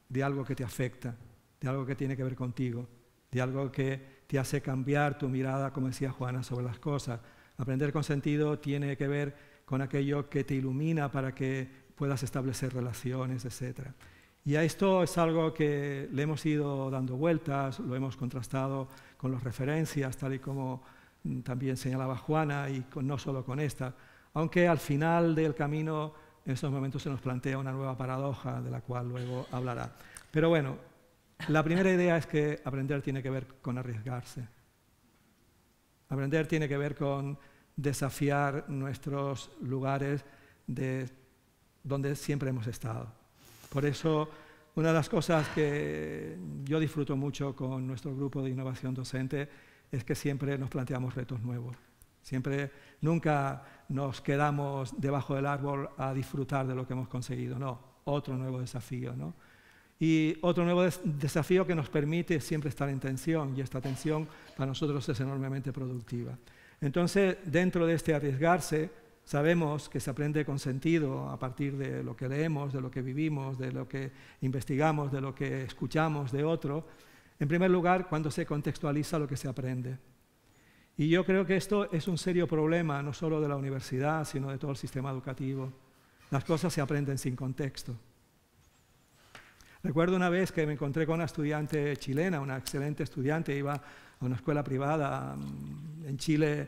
de algo que te afecta, de algo que tiene que ver contigo, de algo que te hace cambiar tu mirada, como decía Juana, sobre las cosas. Aprender con sentido tiene que ver con aquello que te ilumina para que puedas establecer relaciones, etc. Y a esto es algo que le hemos ido dando vueltas, lo hemos contrastado con las referencias, tal y como mm, también señalaba Juana, y con, no solo con esta, aunque al final del camino en estos momentos se nos plantea una nueva paradoja de la cual luego hablará. Pero bueno, la primera idea es que aprender tiene que ver con arriesgarse. Aprender tiene que ver con desafiar nuestros lugares de donde siempre hemos estado. Por eso, una de las cosas que yo disfruto mucho con nuestro grupo de innovación docente es que siempre nos planteamos retos nuevos. Siempre, nunca nos quedamos debajo del árbol a disfrutar de lo que hemos conseguido, no, otro nuevo desafío, ¿no? Y otro nuevo desafío que nos permite siempre estar en tensión, y esta tensión para nosotros es enormemente productiva. Entonces, dentro de este arriesgarse, sabemos que se aprende con sentido a partir de lo que leemos, de lo que vivimos, de lo que investigamos, de lo que escuchamos de otro. En primer lugar, cuando se contextualiza lo que se aprende. Y yo creo que esto es un serio problema, no solo de la universidad, sino de todo el sistema educativo. Las cosas se aprenden sin contexto. Recuerdo una vez que me encontré con una estudiante chilena, una excelente estudiante, iba a una escuela privada. Mm, en Chile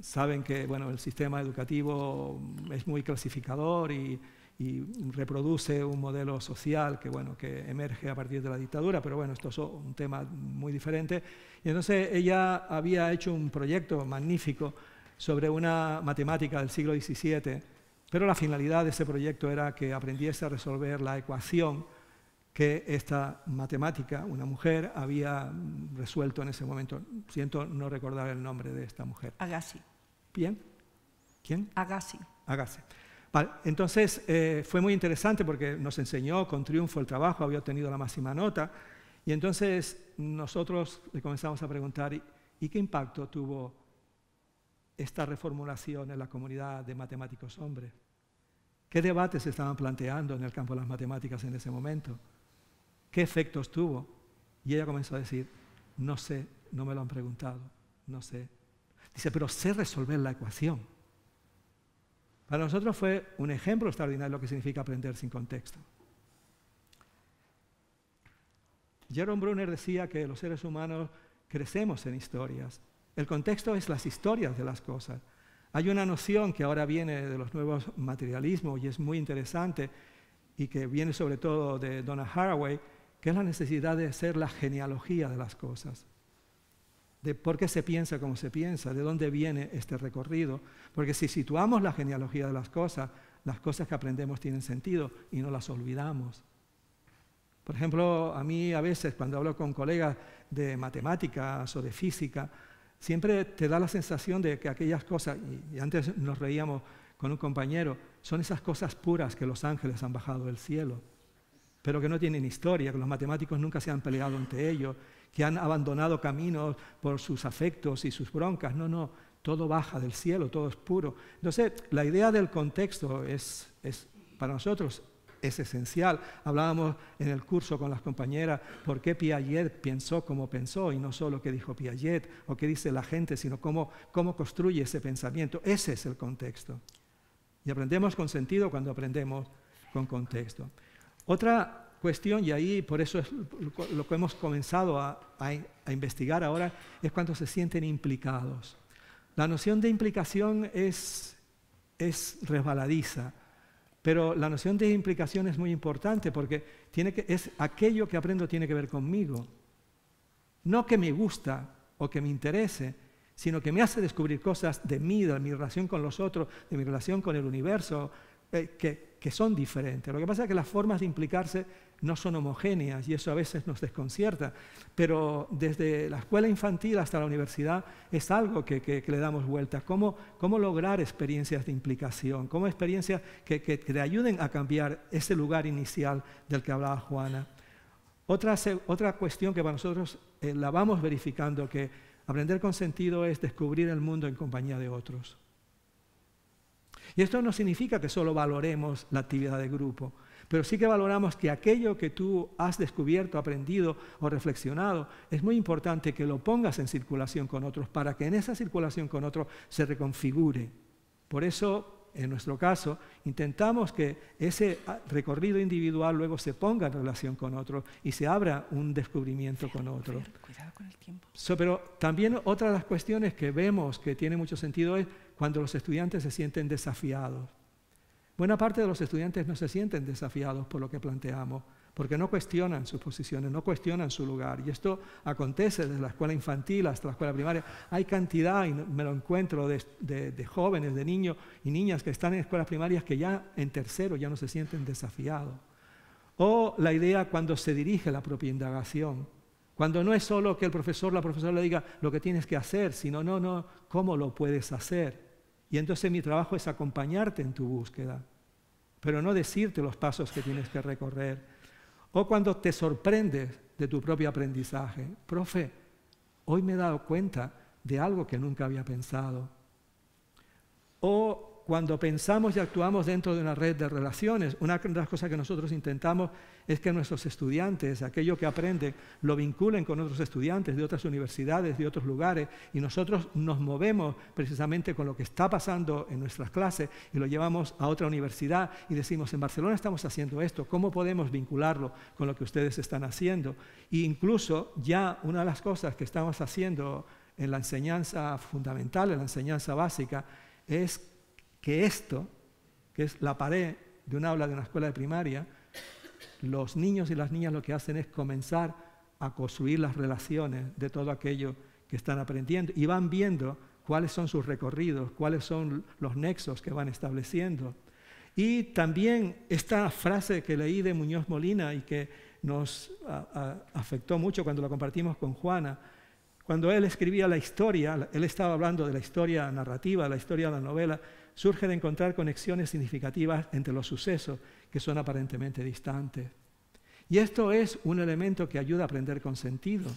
saben que bueno, el sistema educativo es muy clasificador y, y reproduce un modelo social que, bueno, que emerge a partir de la dictadura, pero bueno, esto es un tema muy diferente. Y entonces ella había hecho un proyecto magnífico sobre una matemática del siglo XVII, pero la finalidad de ese proyecto era que aprendiese a resolver la ecuación que esta matemática, una mujer, había resuelto en ese momento. Siento no recordar el nombre de esta mujer. Agassi. ¿Bien? ¿Quién? Agassi. Agassi. Vale, entonces eh, fue muy interesante porque nos enseñó con triunfo el trabajo, había obtenido la máxima nota, y entonces nosotros le comenzamos a preguntar, ¿y qué impacto tuvo esta reformulación en la comunidad de matemáticos hombres? ¿Qué debates se estaban planteando en el campo de las matemáticas en ese momento? ¿Qué efectos tuvo? Y ella comenzó a decir, no sé, no me lo han preguntado, no sé. Dice, pero sé resolver la ecuación. Para nosotros fue un ejemplo extraordinario lo que significa aprender sin contexto. Jerome Brunner decía que los seres humanos crecemos en historias. El contexto es las historias de las cosas. Hay una noción que ahora viene de los nuevos materialismos y es muy interesante y que viene sobre todo de Donna Haraway, que es la necesidad de hacer la genealogía de las cosas, de por qué se piensa como se piensa, de dónde viene este recorrido, porque si situamos la genealogía de las cosas, las cosas que aprendemos tienen sentido y no las olvidamos. Por ejemplo, a mí a veces cuando hablo con colegas de matemáticas o de física, siempre te da la sensación de que aquellas cosas, y antes nos reíamos con un compañero, son esas cosas puras que los ángeles han bajado del cielo pero que no tienen historia, que los matemáticos nunca se han peleado entre ellos, que han abandonado caminos por sus afectos y sus broncas. No, no, todo baja del cielo, todo es puro. Entonces, la idea del contexto es, para nosotros es esencial. Hablábamos en el curso con las compañeras por qué Piaget pensó como pensó y no solo qué dijo Piaget o qué dice la gente, sino cómo, cómo construye ese pensamiento. Ese es el contexto. Y aprendemos con sentido cuando aprendemos con contexto. Otra cuestión, y ahí por eso es lo que hemos comenzado a, investigar ahora, es cuando se sienten implicados. La noción de implicación es, es resbaladiza. Pero la noción de implicación es muy importante porque tiene que, es aquello que aprendo tiene que ver conmigo. No que me gusta o que me interese, sino que me hace descubrir cosas de mí, de mi relación con los otros, de mi relación con el universo, eh, que, que son diferentes. Lo que pasa es que las formas de implicarse no son homogéneas y eso a veces nos desconcierta, pero desde la escuela infantil hasta la universidad es algo que, le damos vuelta. ¿Cómo, lograr experiencias de implicación? ¿Cómo experiencias que, que ayuden a cambiar ese lugar inicial del que hablaba Juana? Otra, cuestión que para nosotros eh, la vamos verificando, que aprender con sentido es descubrir el mundo en compañía de otros. Y esto no significa que solo valoremos la actividad de grupo, pero sí que valoramos que aquello que tú has descubierto, aprendido o reflexionado, es muy importante que lo pongas en circulación con otros para que en esa circulación con otros se reconfigure. Por eso en nuestro caso, intentamos que ese recorrido individual luego se ponga en relación con otros y se abra un descubrimiento con otro. pero también otra de las cuestiones que vemos que tiene mucho sentido es cuando los estudiantes se sienten desafiados. Buena parte de los estudiantes no se sienten desafiados por lo que planteamos, porque no cuestionan sus posiciones, no cuestionan su lugar. Y esto acontece desde la escuela infantil hasta la escuela primaria. Hay cantidad, y me lo encuentro, de, jóvenes, de niños y niñas que están en escuelas primarias que ya en tercero ya no se sienten desafiados. O la idea cuando se dirige la propia indagación, cuando no es solo que el profesor, la profesora le diga lo que tienes que hacer, sino, no, no, ¿cómo lo puedes hacer? Y entonces mi trabajo es acompañarte en tu búsqueda, pero no decirte los pasos que tienes que recorrer. O cuando te sorprendes de tu propio aprendizaje. Profe, hoy me he dado cuenta de algo que nunca había pensado cuando pensamos y actuamos dentro de una red de relaciones, una de las cosas que nosotros intentamos es que nuestros estudiantes, aquello que aprenden, lo vinculen con otros estudiantes de otras universidades, de otros lugares, y nosotros nos movemos precisamente con lo que está pasando en nuestras clases y lo llevamos a otra universidad y decimos, en Barcelona estamos haciendo esto, ¿cómo podemos vincularlo con lo que ustedes están haciendo? E incluso ya una de las cosas que estamos haciendo en la enseñanza fundamental, en la enseñanza básica, es que esto, que es la pared de un aula de una escuela de primaria, los niños y las niñas lo que hacen es comenzar a construir las relaciones de todo aquello que están aprendiendo y van viendo cuáles son sus recorridos, cuáles son los nexos que van estableciendo. Y también esta frase que leí de Muñoz Molina y que nos afectó mucho cuando la compartimos con Juana, cuando él escribía la historia, él estaba hablando de la historia narrativa, la historia de la novela, surge de encontrar conexiones significativas entre los sucesos que son aparentemente distantes. Y esto es un elemento que ayuda a aprender con sentido.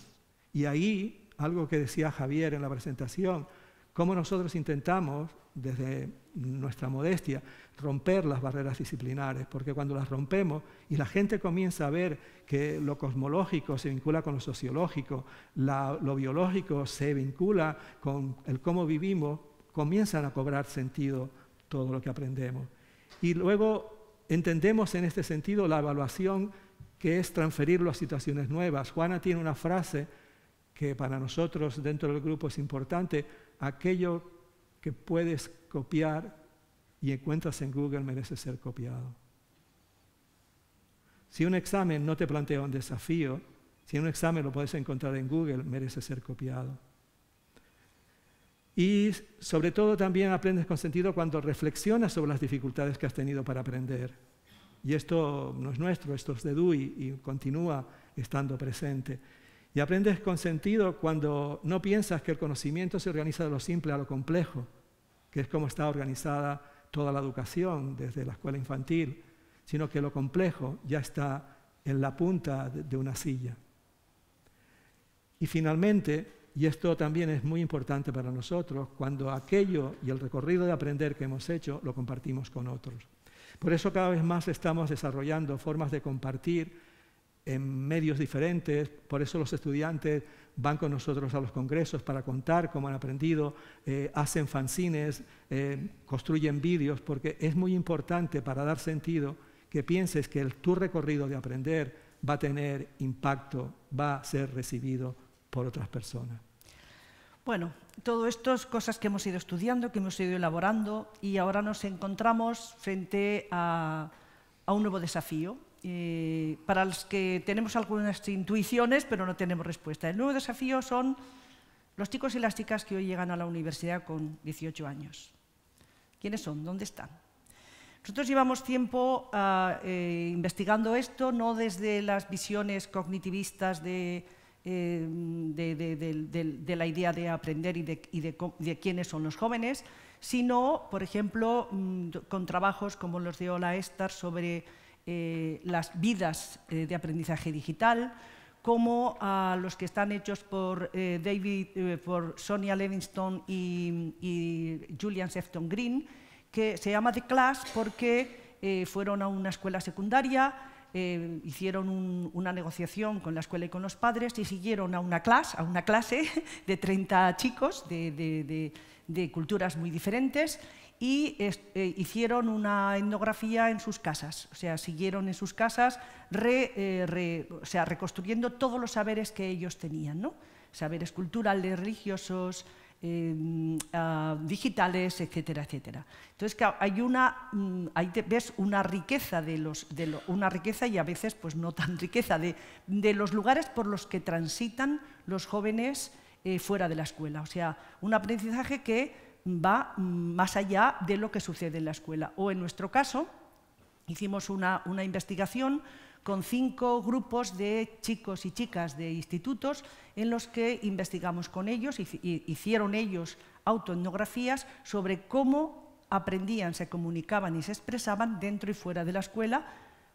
Y ahí, algo que decía Javier en la presentación, cómo nosotros intentamos, desde nuestra modestia, romper las barreras disciplinares, porque cuando las rompemos y la gente comienza a ver que lo cosmológico se vincula con lo sociológico, lo biológico se vincula con el cómo vivimos, comienzan a cobrar sentido todo lo que aprendemos. Y luego entendemos en este sentido la evaluación que es transferirlo a situaciones nuevas. Juana tiene una frase que para nosotros dentro del grupo es importante, aquello que puedes copiar y encuentras en Google merece ser copiado. Si un examen no te plantea un desafío, si un examen lo puedes encontrar en Google, merece ser copiado. Y sobre todo también aprendes con sentido cuando reflexionas sobre las dificultades que has tenido para aprender. Y esto no es nuestro, esto es de Dewey y continúa estando presente. Y aprendes con sentido cuando no piensas que el conocimiento se organiza de lo simple a lo complejo, que es como está organizada toda la educación desde la escuela infantil, sino que lo complejo ya está en la punta de una silla. Y finalmente, y esto también es muy importante para nosotros, cuando aquello y el recorrido de aprender que hemos hecho lo compartimos con otros. Por eso cada vez más estamos desarrollando formas de compartir en medios diferentes, por eso los estudiantes van con nosotros a los congresos para contar cómo han aprendido, eh, hacen fanzines, eh, construyen vídeos, porque es muy importante para dar sentido que pienses que tu recorrido de aprender va a tener impacto, va a ser recibido por otras personas. Bueno, todo esto es cosas que hemos ido estudiando, que hemos ido elaborando y ahora nos encontramos frente a, un nuevo desafío eh, para los que tenemos algunas intuiciones pero no tenemos respuesta. El nuevo desafío son los chicos y las chicas que hoy llegan a la universidad con 18 años. ¿Quiénes son? ¿Dónde están? Nosotros llevamos tiempo ah, eh, investigando esto, no desde las visiones cognitivistas de Em, de, la idea de aprender y, de, quiénes son los jóvenes, sino, por ejemplo, mm, con trabajos como los de Hola Estar sobre eh, las vidas eh, de aprendizaje digital, como los que están hechos por, eh, David, por Sonia Livingstone y, Julian Sefton Green, que se llama The Class porque fueron a una escuela secundaria eh, hicieron una negociación con la escuela y con los padres y siguieron a una clase, a una clase de 30 chicos de, culturas muy diferentes y eh, hicieron una etnografía en sus casas, o sea, siguieron en sus casas eh, sea, reconstruyendo todos los saberes que ellos tenían, ¿no? saberes culturales, religiosos, Em, ah, digitales, etcétera, etcétera. Entonces, hay una, mm, ahí ves una riqueza de los, una riqueza y a veces, pues no tan riqueza de, los lugares por los que transitan los jóvenes eh, fuera de la escuela. O sea, un aprendizaje que va mm, más allá de lo que sucede en la escuela. O en nuestro caso, hicimos una, una investigación con cinco grupos de chicos y chicas de institutos en los que investigamos con ellos y hicieron ellos autoetnografías sobre cómo aprendían, se comunicaban y se expresaban dentro y fuera de la escuela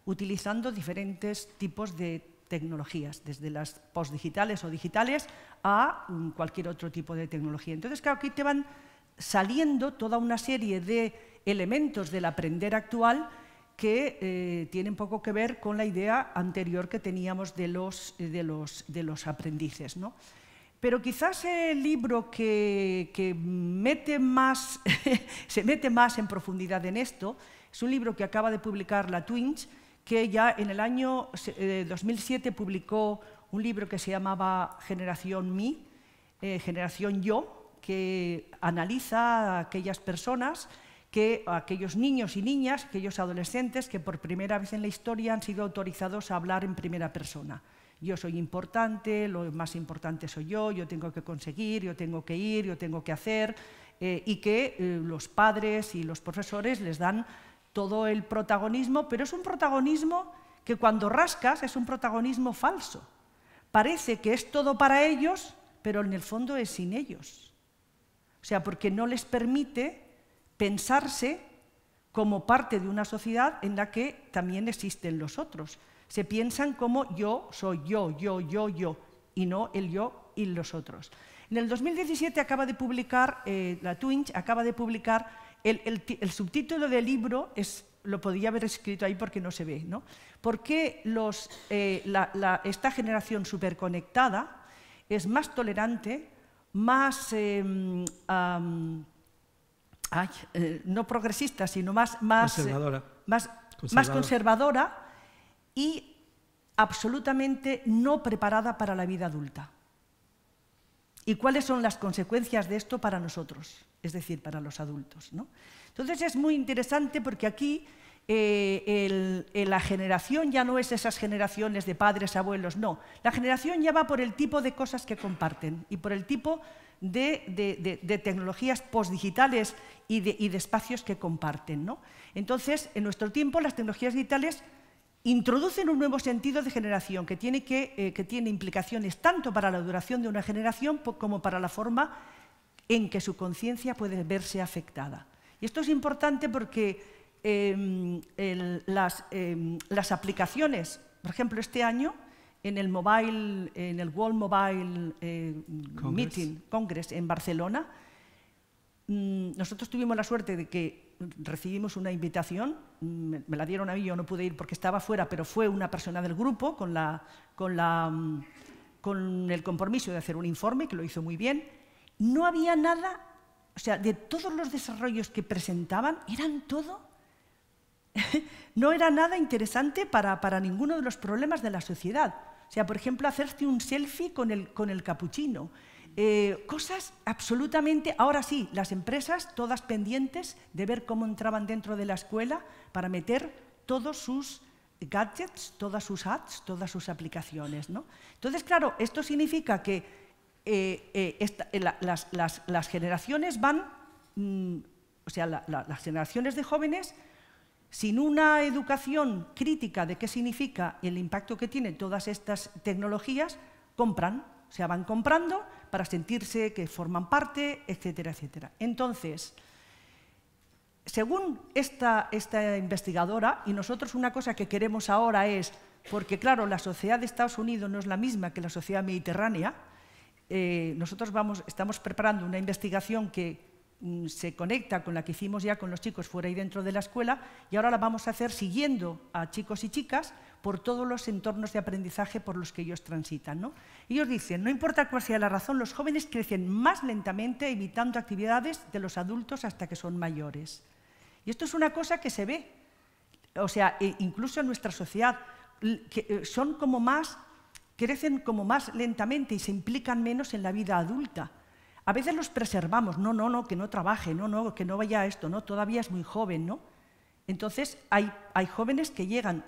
utilizando diferentes tipos de tecnologías, desde las postdigitales o digitales a cualquier otro tipo de tecnología. Entonces, aquí te van saliendo toda una serie de elementos del aprender actual que eh, tienen poco que ver con la idea anterior que teníamos de los, eh, de los, aprendices. Pero quizás el libro que, más, se mete más en profundidad en esto es un libro que acaba de publicar la Twinge, que ya en el año 2007 eh, publicó un libro que se llamaba Generación Mi, Generación Yo, que analiza a aquellas personas que aquellos niños y niñas, aquellos adolescentes que por primera vez en la historia han sido autorizados a hablar en primera persona. Yo soy importante, lo más importante soy yo, yo tengo que conseguir, yo tengo que ir, yo tengo que hacer, eh, y que eh, los padres y los profesores les dan todo el protagonismo, pero es un protagonismo que cuando rascas es un protagonismo falso. Parece que es todo para ellos, pero en el fondo es sin ellos. O sea, porque no les permite pensarse como parte de una sociedad en la que también existen los otros. Se piensan como yo soy yo, yo, yo, yo, y no el yo y los otros. En el 2017 acaba de publicar, eh, la Twinch acaba de publicar, el, subtítulo del libro es, lo podría haber escrito ahí porque no se ve, ¿no? ¿Por qué los, eh, esta generación superconectada es más tolerante, más... Em, eh, no progresista, sino más, más, eh, conservadora. más, conservadora. y absolutamente no preparada para la vida adulta. ¿Y cuáles son las consecuencias de esto para nosotros? Es decir, para los adultos. ¿no? Entonces es muy interesante porque aquí eh, la generación ya no es esas generaciones de padres, abuelos, no. La generación ya va por el tipo de cosas que comparten y por el tipo de, tecnologías postdigitales y de, y de espacios que comparten. ¿no? Entonces, en nuestro tiempo, las tecnologías digitales introducen un nuevo sentido de generación que tiene, que, eh, tiene implicaciones tanto para la duración de una generación como para la forma en que su conciencia puede verse afectada. Y esto es importante porque em, em, las aplicaciones, por ejemplo, este año en el mobile, en el World Mobile eh, Meeting Congress en Barcelona, mm, nosotros tuvimos la suerte de que recibimos una invitación, mm, me la dieron a mí, yo no pude ir porque estaba fuera, pero fue una persona del grupo con, mm, con, el compromiso de hacer un informe, que lo hizo muy bien. No había nada, o sea, de todos los desarrollos que presentaban, eran todo, no era nada interesante para, para ninguno de los problemas de la sociedad. O sea, por ejemplo, hacerte un selfie con el, con capuchino. Eh, cosas absolutamente, ahora sí, las empresas todas pendientes de ver cómo entraban dentro de la escuela para meter todos sus gadgets, todas sus apps, todas sus aplicaciones. Entonces, claro, esto significa que eh, eh, las, las, las, generaciones van, mm, o sea, las generaciones de jóvenes sin una educación crítica de qué significa el impacto que tienen todas estas tecnologías, compran, o sea, van comprando para sentirse que forman parte, etcétera, etcétera. Entonces, según esta, investigadora, y nosotros una cosa que queremos ahora es, porque claro, la sociedad de Estados Unidos no es la misma que la sociedad mediterránea, eh, nosotros estamos preparando una investigación que Mm, se conecta con la que hicimos ya con los chicos fuera y dentro de la escuela y ahora la vamos a hacer siguiendo a chicos y chicas por todos los entornos de aprendizaje por los que ellos transitan. ¿no? Ellos dicen, no importa cuál sea la razón, los jóvenes crecen más lentamente evitando actividades de los adultos hasta que son mayores. Y esto es una cosa que se ve, o sea, e incluso en nuestra sociedad, que eh, son como más, crecen como más lentamente y se implican menos en la vida adulta. A veces los preservamos, no, no, no, que no trabaje, no, no, que no vaya a esto, no, todavía es muy joven, ¿no? Entonces hay, hay jóvenes que llegan,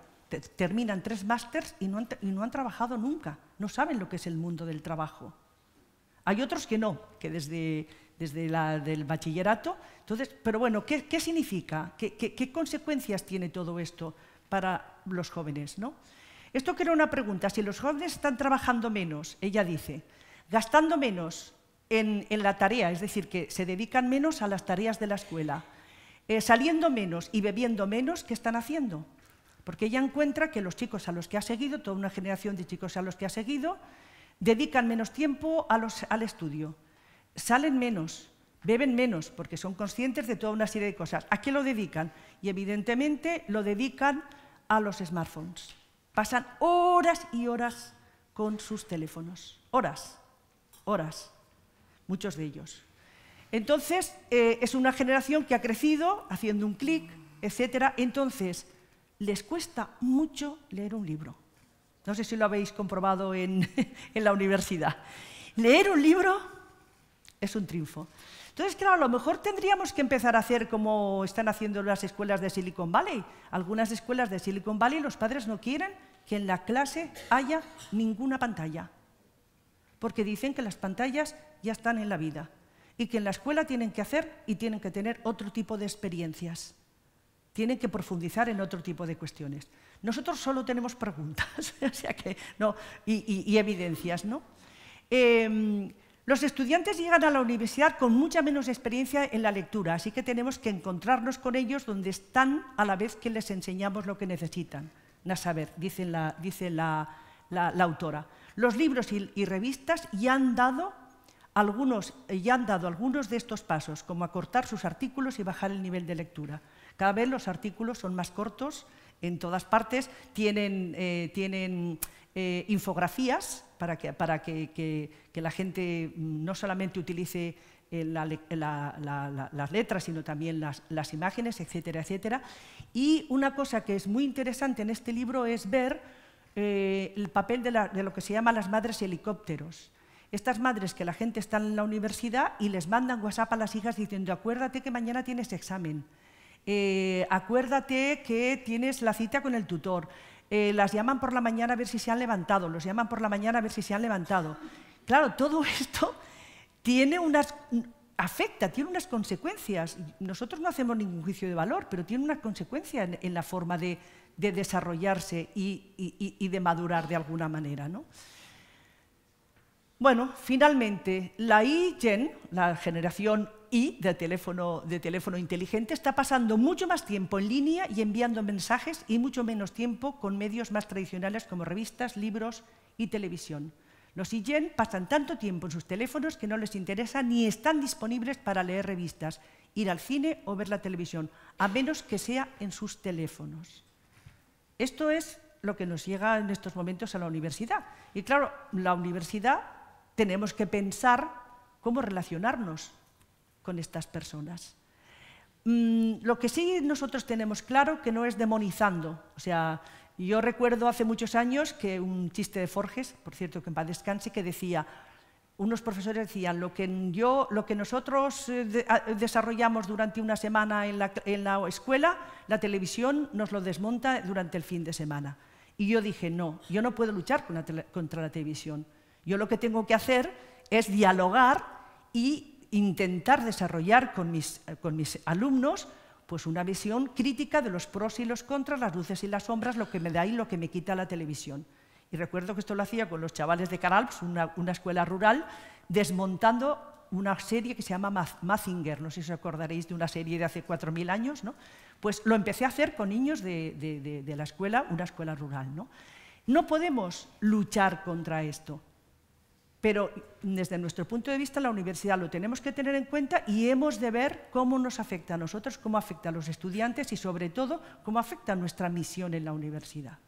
terminan tres másters y no, han, trabajado nunca, no saben lo que es el mundo del trabajo. Hay otros que no, que desde, desde la, del bachillerato. Entonces, pero bueno, ¿qué, qué significa? ¿Qué, ¿Qué, consecuencias tiene todo esto para los jóvenes? ¿no? Esto que era una pregunta, si los jóvenes están trabajando menos, ella dice, gastando menos, en, la tarea, es decir, que se dedican menos a las tareas de la escuela, eh, saliendo menos y bebiendo menos, ¿qué están haciendo? Porque ella encuentra que los chicos a los que ha seguido, toda una generación de chicos a los que ha seguido, dedican menos tiempo al estudio, salen menos, beben menos, porque son conscientes de toda una serie de cosas. ¿A qué lo dedican? Y evidentemente lo dedican a los smartphones. Pasan horas y horas con sus teléfonos. Horas, horas muchos de ellos. Entonces, eh, es una generación que ha crecido haciendo un clic, etc. Entonces, les cuesta mucho leer un libro. No sé si lo habéis comprobado en, en la universidad. Leer un libro es un triunfo. Entonces, claro, a lo mejor tendríamos que empezar a hacer como están haciendo las escuelas de Silicon Valley. Algunas escuelas de Silicon Valley los padres no quieren que en la clase haya ninguna pantalla, porque dicen que las pantallas ya están en la vida y que en la escuela tienen que hacer y tienen que tener otro tipo de experiencias. Tienen que profundizar en otro tipo de cuestiones. Nosotros solo tenemos preguntas que, y, evidencias. ¿no? Em, los estudiantes llegan a la universidad con mucha menos experiencia en la lectura, así que tenemos que encontrarnos con ellos donde están a la vez que les enseñamos lo que necesitan. A saber, dice, la, autora. Los libros y revistas ya han dado algunos eh, ya han dado algunos de estos pasos, como acortar sus artículos y bajar el nivel de lectura. Cada vez los artículos son más cortos en todas partes, tienen, eh, eh, infografías para, que, la gente mm, no solamente utilice las letras, sino también las, imágenes, etcétera, etcétera. Y una cosa que es muy interesante en este libro es ver el papel de, lo que se llama las madres helicópteros. Estas madres que la gente está en la universidad y les mandan WhatsApp a las hijas diciendo, acuérdate que mañana tienes examen, eh, acuérdate que tienes la cita con el tutor, eh, las llaman por la mañana a ver si se han levantado, los llaman por la mañana a ver si se han levantado. Claro, todo esto tiene unas, afecta, tiene unas consecuencias. Nosotros no hacemos ningún juicio de valor, pero tiene unas consecuencias en, la forma de, desarrollarse y, y, de madurar de alguna manera. ¿no? Bueno, finalmente, la iGen, la generación I de teléfono, teléfono inteligente, está pasando mucho más tiempo en línea y enviando mensajes y mucho menos tiempo con medios más tradicionales como revistas, libros y televisión. Los IGEN pasan tanto tiempo en sus teléfonos que no les interesa ni están disponibles para leer revistas, ir al cine o ver la televisión, a menos que sea en sus teléfonos. Esto es lo que nos llega en estos momentos a la universidad. Y claro, la universidad tenemos que pensar cómo relacionarnos con estas personas. Mm, lo que sí nosotros tenemos claro que no es demonizando. O sea, yo recuerdo hace muchos años que un chiste de Forges, por cierto que en paz descanse, que decía, unos profesores decían, lo que, nosotros eh, ah, desarrollamos durante una semana en la escuela, la televisión nos lo desmonta durante el fin de semana. Y yo dije, no, yo no puedo luchar contra la televisión. Yo lo que tengo que hacer es dialogar y intentar desarrollar eh, con mis, alumnos pues una visión crítica de los pros y los contras, las luces y las sombras, lo que me da y lo que me quita la televisión. Y recuerdo que esto lo hacía con los chavales de Caralps, pues, una, escuela rural, desmontando una serie que se llama Mazinger, no sé si os acordaréis de una serie de hace 4.000 años, ¿no? pues lo empecé a hacer con niños de, la escuela, una escuela rural. no podemos luchar contra esto, pero desde nuestro punto de vista, la universidad lo tenemos que tener en cuenta y hemos de ver cómo nos afecta a nosotros, cómo afecta a los estudiantes y, sobre todo, cómo afecta a nuestra misión en la universidad.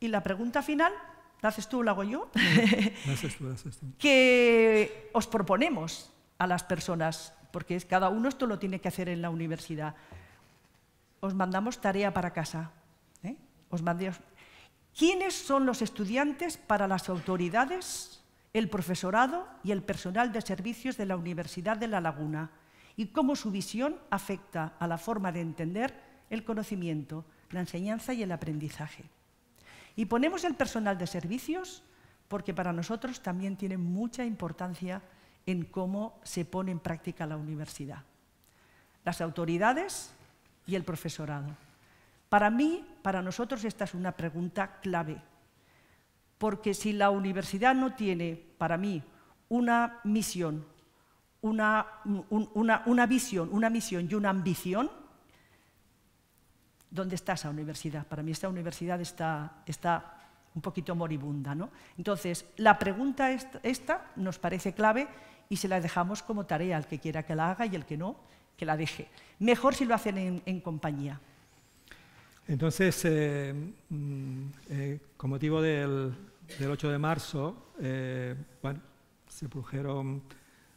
Y la pregunta final, ¿la haces tú o la hago yo? que os proponemos a las personas, porque cada uno esto lo tiene que hacer en la universidad. Os mandamos tarea para casa. ¿eh? Os mandamos ¿Quiénes son los estudiantes para las autoridades, el profesorado y el personal de servicios de la Universidad de La Laguna? ¿Y cómo su visión afecta a la forma de entender el conocimiento, la enseñanza y el aprendizaje? Y ponemos el personal de servicios porque para nosotros también tiene mucha importancia en cómo se pone en práctica la universidad, las autoridades y el profesorado. Para mí, para nosotros, esta es una pregunta clave, porque si la universidad no tiene, para mí, una misión, una, visión, una misión y una ambición, ¿dónde está esa universidad? Para mí esta universidad está, un poquito moribunda. ¿no? Entonces, la pregunta esta nos parece clave y se la dejamos como tarea al que quiera que la haga y el que no, que la deje. Mejor si lo hacen en compañía. Entonces, eh, mm, eh, con motivo del, 8 de marzo, eh, se produjeron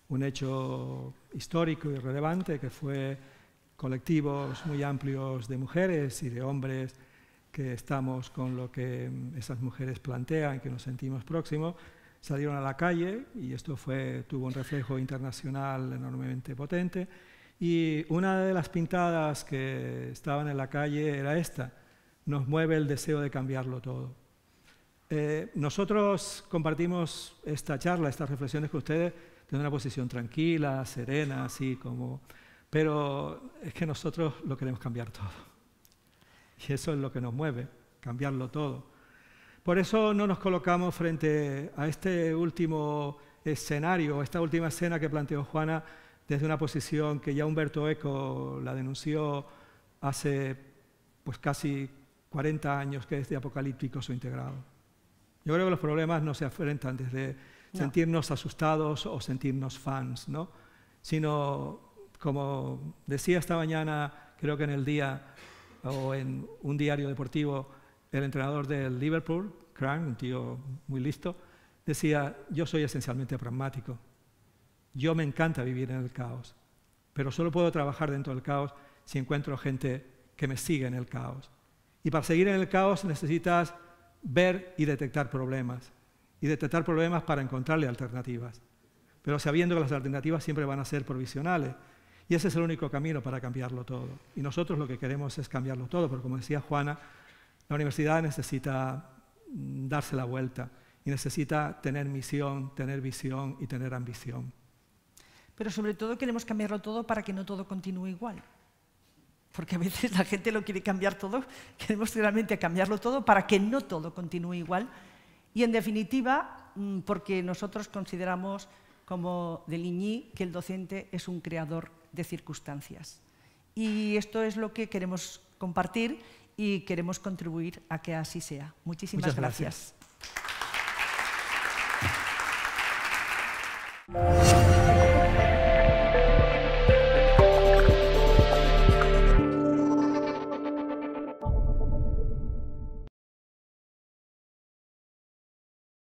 un hecho histórico y relevante que fue colectivos muy amplios de mujeres y de hombres que estamos con lo que mm, esas mujeres plantean, que nos sentimos próximos, salieron a la calle y esto tuvo un reflejo internacional enormemente potente y una de las pintadas que estaban en la calle era esta, nos mueve el deseo de cambiarlo todo. Eh, nosotros compartimos esta charla, estas reflexiones con ustedes, de una posición tranquila, serena, así como... Pero es que nosotros lo queremos cambiar todo. Y eso es lo que nos mueve, cambiarlo todo. Por eso no nos colocamos frente a este último escenario, esta última escena que planteó Juana desde una posición que ya Humberto Eco la denunció hace pues casi 40 años, que es de apocalíptico su integrado. Yo creo que los problemas no se afrentan desde sentirnos asustados o sentirnos fans, ¿no? sino, como decía esta mañana, creo que en el día o en un diario deportivo, el entrenador del Liverpool, Crank, un tío muy listo, decía, yo soy esencialmente pragmático. Yo me encanta vivir en el caos, pero solo puedo trabajar dentro del caos si encuentro gente que me sigue en el caos. Y para seguir en el caos necesitas ver y detectar problemas. Y detectar problemas para encontrarle alternativas. Pero sabiendo que las alternativas siempre van a ser provisionales. Y ese es el único camino para cambiarlo todo. Y nosotros lo que queremos es cambiarlo todo, porque como decía Juana, la universidad necesita mm, darse la vuelta y necesita tener misión, tener visión y tener ambición pero sobre todo queremos cambiarlo todo para que no todo continúe igual. Porque a veces la gente lo quiere cambiar todo, queremos realmente cambiarlo todo para que no todo continúe igual. Y en definitiva, mm, porque nosotros consideramos como de Deligny que el docente es un creador de circunstancias. Y esto es lo que queremos compartir y queremos contribuir a que así sea. Muchísimas gracias.